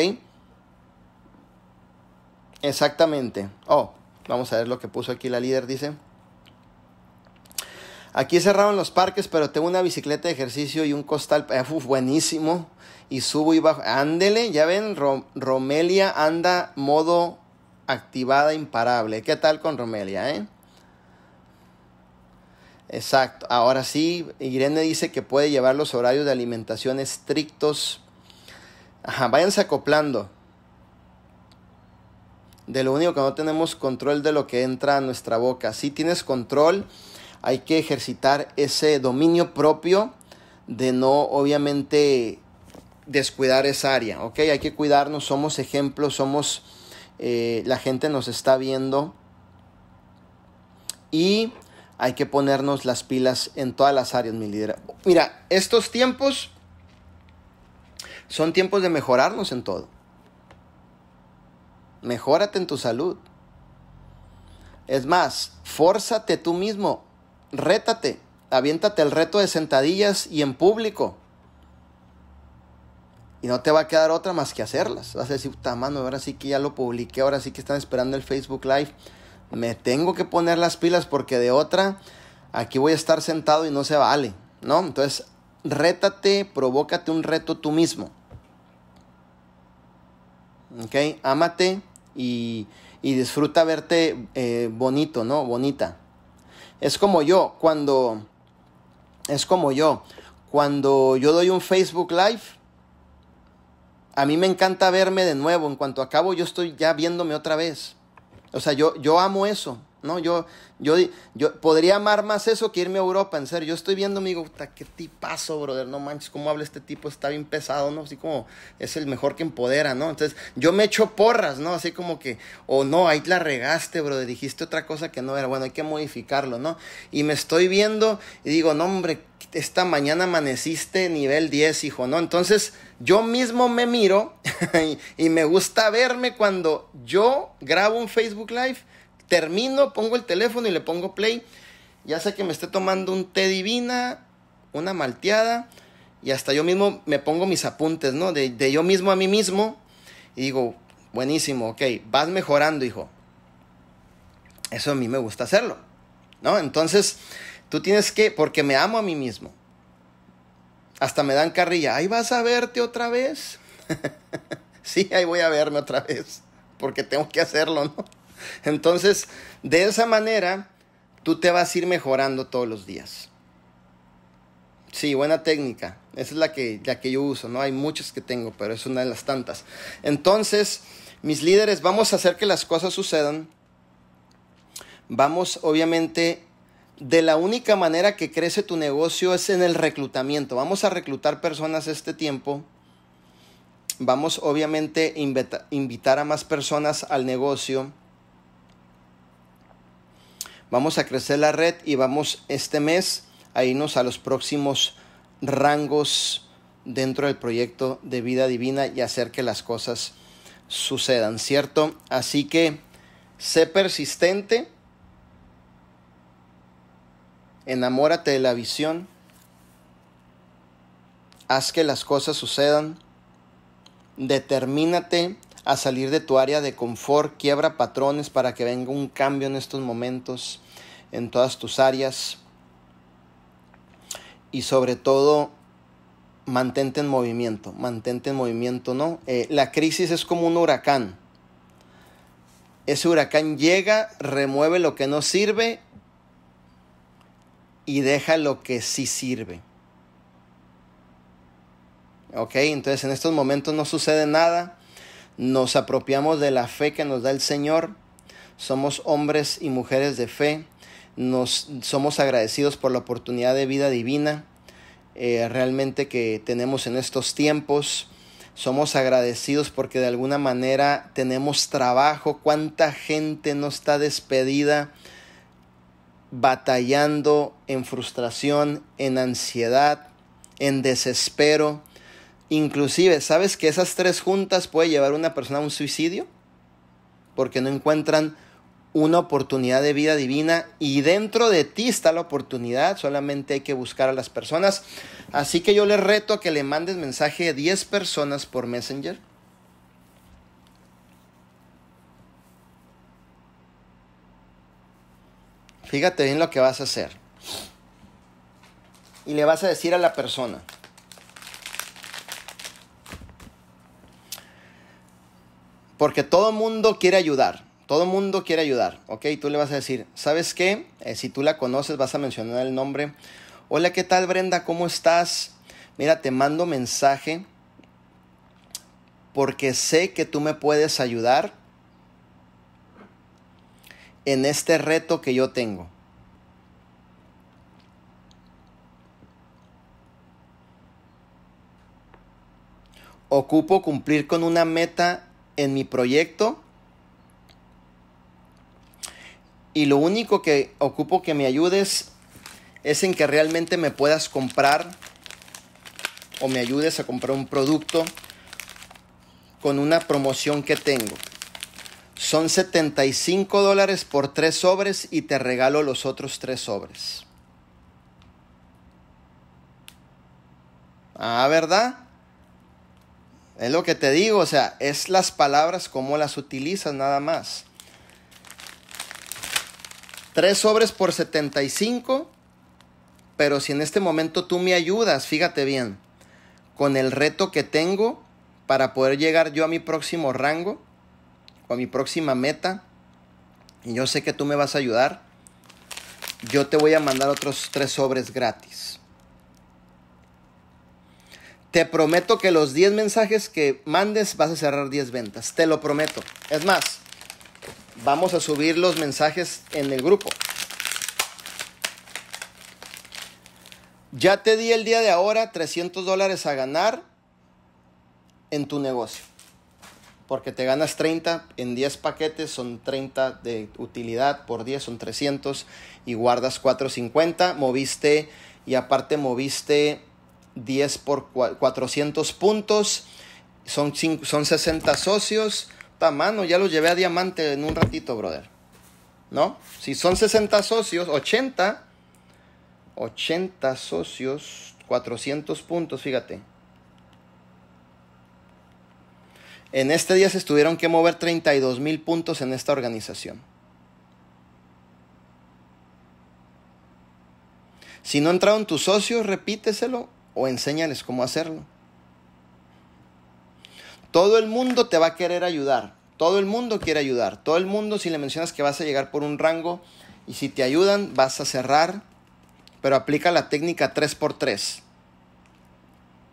Speaker 2: Exactamente. Oh, vamos a ver lo que puso aquí la líder, dice. Aquí cerraron los parques, pero tengo una bicicleta de ejercicio y un costal. Eh, buenísimo y subo y bajo. Ándele, ya ven, Romelia anda modo activada imparable. ¿Qué tal con Romelia, eh? Exacto. Ahora sí, Irene dice que puede llevar los horarios de alimentación estrictos. Ajá, váyanse acoplando. De lo único que no tenemos control de lo que entra a nuestra boca. Si tienes control, hay que ejercitar ese dominio propio de no, obviamente, descuidar esa área, ¿ok? Hay que cuidarnos, somos ejemplos, somos, eh, la gente nos está viendo y hay que ponernos las pilas en todas las áreas, mi líder. Mira, estos tiempos son tiempos de mejorarnos en todo. Mejórate en tu salud. Es más, fórzate tú mismo, rétate, aviéntate el reto de sentadillas y en público. Y no te va a quedar otra más que hacerlas. Vas a decir, puta mano, ahora sí que ya lo publiqué, ahora sí que están esperando el Facebook Live. Me tengo que poner las pilas porque de otra, aquí voy a estar sentado y no se vale, ¿no? Entonces, rétate, provócate un reto tú mismo. ¿Ok? Ámate y, y disfruta verte eh, bonito, ¿no? Bonita. Es como yo, cuando... Es como yo. Cuando yo doy un Facebook Live, a mí me encanta verme de nuevo. En cuanto acabo, yo estoy ya viéndome otra vez. O sea, yo, yo amo eso. No, yo, yo, yo podría amar más eso que irme a Europa, en serio. Yo estoy viendo, me digo, puta, qué tipazo, brother. No manches, cómo habla este tipo, está bien pesado, ¿no? Así como es el mejor que empodera, ¿no? Entonces, yo me echo porras, ¿no? Así como que, o no, ahí la regaste, brother. Dijiste otra cosa que no era. Bueno, hay que modificarlo, ¿no? Y me estoy viendo y digo, no, hombre, esta mañana amaneciste nivel 10, hijo, ¿no? Entonces, yo mismo me miro y me gusta verme cuando yo grabo un Facebook Live termino, pongo el teléfono y le pongo play. Ya sé que me esté tomando un té divina, una malteada, y hasta yo mismo me pongo mis apuntes, ¿no? De, de yo mismo a mí mismo. Y digo, buenísimo, ok, vas mejorando, hijo. Eso a mí me gusta hacerlo, ¿no? Entonces, tú tienes que, porque me amo a mí mismo. Hasta me dan carrilla, ahí vas a verte otra vez. sí, ahí voy a verme otra vez, porque tengo que hacerlo, ¿no? Entonces, de esa manera, tú te vas a ir mejorando todos los días. Sí, buena técnica. Esa es la que, que yo uso, ¿no? Hay muchas que tengo, pero es una de las tantas. Entonces, mis líderes, vamos a hacer que las cosas sucedan. Vamos, obviamente, de la única manera que crece tu negocio es en el reclutamiento. Vamos a reclutar personas este tiempo. Vamos, obviamente, a invitar a más personas al negocio Vamos a crecer la red y vamos este mes a irnos a los próximos rangos dentro del proyecto de vida divina y hacer que las cosas sucedan, ¿cierto? Así que sé persistente, enamórate de la visión, haz que las cosas sucedan, determínate a salir de tu área de confort, quiebra patrones para que venga un cambio en estos momentos, en todas tus áreas. Y sobre todo, mantente en movimiento, mantente en movimiento, ¿no? Eh, la crisis es como un huracán. Ese huracán llega, remueve lo que no sirve y deja lo que sí sirve. ¿Ok? Entonces en estos momentos no sucede nada nos apropiamos de la fe que nos da el Señor, somos hombres y mujeres de fe, nos, somos agradecidos por la oportunidad de vida divina eh, realmente que tenemos en estos tiempos. Somos agradecidos porque de alguna manera tenemos trabajo. ¿Cuánta gente no está despedida batallando en frustración, en ansiedad, en desespero? Inclusive, ¿sabes que esas tres juntas puede llevar a una persona a un suicidio? Porque no encuentran una oportunidad de vida divina y dentro de ti está la oportunidad, solamente hay que buscar a las personas. Así que yo les reto a que le mandes mensaje a 10 personas por Messenger. Fíjate bien lo que vas a hacer. Y le vas a decir a la persona, Porque todo mundo quiere ayudar. Todo mundo quiere ayudar, ¿ok? Tú le vas a decir, ¿sabes qué? Eh, si tú la conoces, vas a mencionar el nombre. Hola, ¿qué tal Brenda? ¿Cómo estás? Mira, te mando mensaje porque sé que tú me puedes ayudar en este reto que yo tengo. Ocupo cumplir con una meta en mi proyecto. Y lo único que ocupo que me ayudes es en que realmente me puedas comprar o me ayudes a comprar un producto con una promoción que tengo. Son 75 dólares por tres sobres y te regalo los otros tres sobres. Ah, ¿verdad? Es lo que te digo, o sea, es las palabras como las utilizas nada más. Tres sobres por 75, pero si en este momento tú me ayudas, fíjate bien, con el reto que tengo para poder llegar yo a mi próximo rango o a mi próxima meta, y yo sé que tú me vas a ayudar, yo te voy a mandar otros tres sobres gratis. Te prometo que los 10 mensajes que mandes vas a cerrar 10 ventas. Te lo prometo. Es más, vamos a subir los mensajes en el grupo. Ya te di el día de ahora 300 dólares a ganar en tu negocio. Porque te ganas 30 en 10 paquetes, son 30 de utilidad por 10, son 300 y guardas 450. Moviste y aparte moviste 10 por 400 puntos, son, son 60 socios. Tamano, ya lo llevé a diamante en un ratito, brother. ¿No? Si son 60 socios, 80, 80 socios, 400 puntos, fíjate. En este día se tuvieron que mover 32 mil puntos en esta organización. Si no entraron tus socios, repíteselo o enséñales cómo hacerlo. Todo el mundo te va a querer ayudar, todo el mundo quiere ayudar, todo el mundo si le mencionas que vas a llegar por un rango y si te ayudan vas a cerrar, pero aplica la técnica 3x3.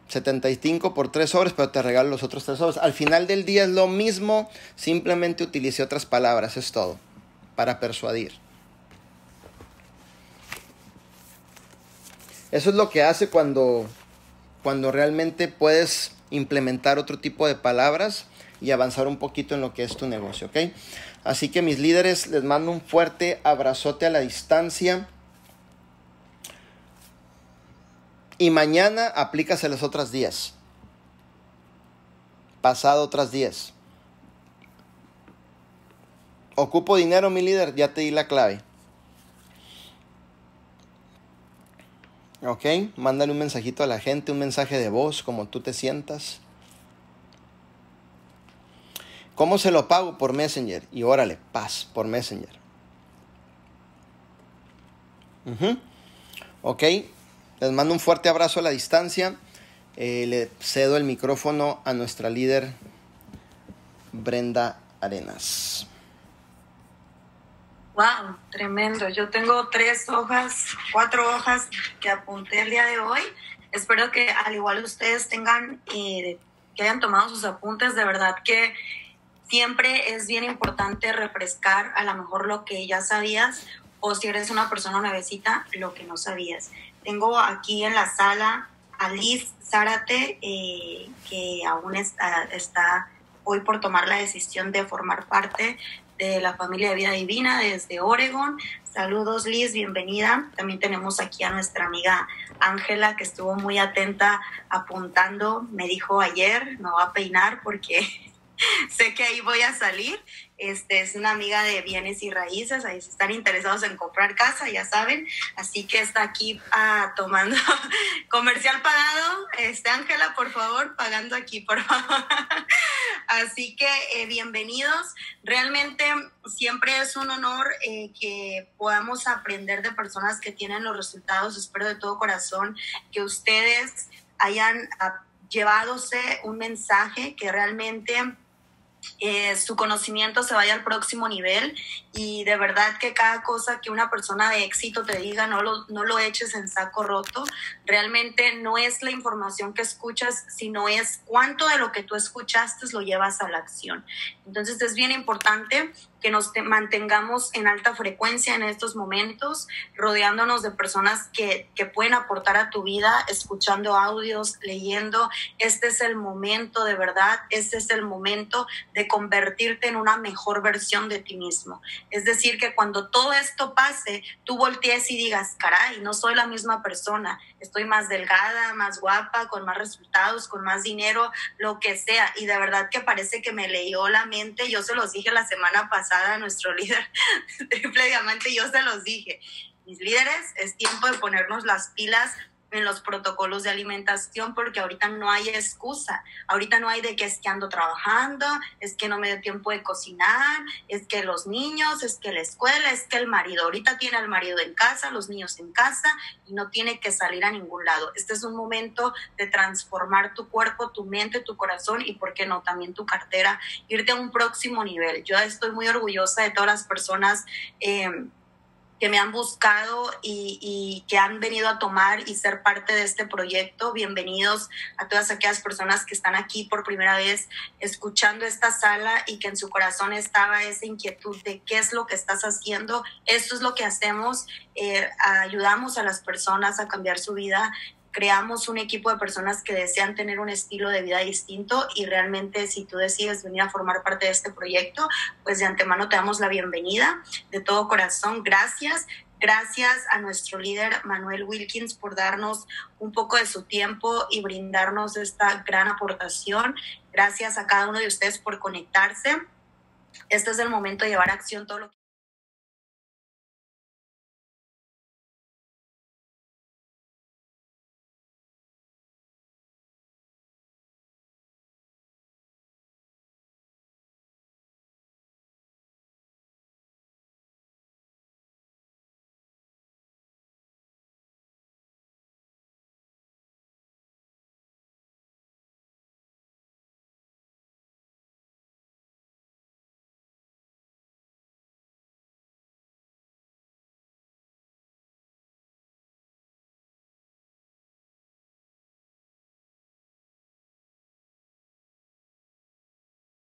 Speaker 2: 75 por 3 sobres, pero te regalo los otros 3 sobres. Al final del día es lo mismo, simplemente utilice otras palabras, es todo, para persuadir. Eso es lo que hace cuando, cuando realmente puedes implementar otro tipo de palabras y avanzar un poquito en lo que es tu negocio, ¿ok? Así que mis líderes, les mando un fuerte abrazote a la distancia. Y mañana aplícase las otras 10. Pasado otras 10. Ocupo dinero, mi líder, ya te di la clave. ¿ok? Mándale un mensajito a la gente, un mensaje de voz, como tú te sientas. ¿Cómo se lo pago? Por Messenger. Y órale, paz, por Messenger. Ok, les mando un fuerte abrazo a la distancia. Eh, le cedo el micrófono a nuestra líder, Brenda Arenas.
Speaker 1: Wow, tremendo. Yo tengo tres hojas, cuatro hojas que apunté el día de hoy. Espero que al igual ustedes tengan eh, que hayan tomado sus apuntes. De verdad que siempre es bien importante refrescar a lo mejor lo que ya sabías o si eres una persona nuevecita, lo que no sabías. Tengo aquí en la sala a Liz Zárate, eh, que aún ah, está hoy por tomar la decisión de formar parte de la familia de Vida Divina desde Oregon. Saludos Liz, bienvenida. También tenemos aquí a nuestra amiga Ángela que estuvo muy atenta apuntando. Me dijo ayer, no va a peinar porque sé que ahí voy a salir. Este, es una amiga de bienes y raíces, ahí están interesados en comprar casa, ya saben. Así que está aquí ah, tomando comercial pagado. Este, Ángela, por favor, pagando aquí, por favor. Así que eh, bienvenidos. Realmente siempre es un honor eh, que podamos aprender de personas que tienen los resultados. Espero de todo corazón que ustedes hayan ah, llevado un mensaje que realmente eh, su conocimiento se vaya al próximo nivel y de verdad que cada cosa que una persona de éxito te diga, no lo, no lo eches en saco roto. Realmente no es la información que escuchas, sino es cuánto de lo que tú escuchaste lo llevas a la acción. Entonces es bien importante que nos mantengamos en alta frecuencia en estos momentos, rodeándonos de personas que, que pueden aportar a tu vida, escuchando audios, leyendo. Este es el momento, de verdad, este es el momento de convertirte en una mejor versión de ti mismo. Es decir, que cuando todo esto pase, tú voltees y digas, caray, no soy la misma persona, estoy más delgada, más guapa, con más resultados, con más dinero, lo que sea. Y de verdad que parece que me leyó la mente, yo se los dije la semana pasada a nuestro líder triple diamante, yo se los dije. Mis líderes, es tiempo de ponernos las pilas en los protocolos de alimentación porque ahorita no hay excusa, ahorita no hay de que es que ando trabajando, es que no me dio tiempo de cocinar, es que los niños, es que la escuela, es que el marido, ahorita tiene al marido en casa, los niños en casa y no tiene que salir a ningún lado. Este es un momento de transformar tu cuerpo, tu mente, tu corazón y, ¿por qué no?, también tu cartera, irte a un próximo nivel. Yo estoy muy orgullosa de todas las personas. Eh, que me han buscado y, que han venido a tomar y ser parte de este proyecto. Bienvenidos a todas aquellas personas que están aquí por primera vez escuchando esta sala y que en su corazón estaba esa inquietud de qué es lo que estás haciendo. Esto es lo que hacemos. Eh, ayudamos a las personas a cambiar su vida creamos un equipo de personas que desean tener un estilo de vida distinto y realmente si tú decides venir a formar parte de este proyecto, pues de antemano te damos la bienvenida de todo corazón. Gracias. Gracias a nuestro líder Manuel Wilkins por darnos un poco de su tiempo y brindarnos esta gran aportación. Gracias a cada uno de ustedes por conectarse. Este es el momento de llevar a acción todo lo que...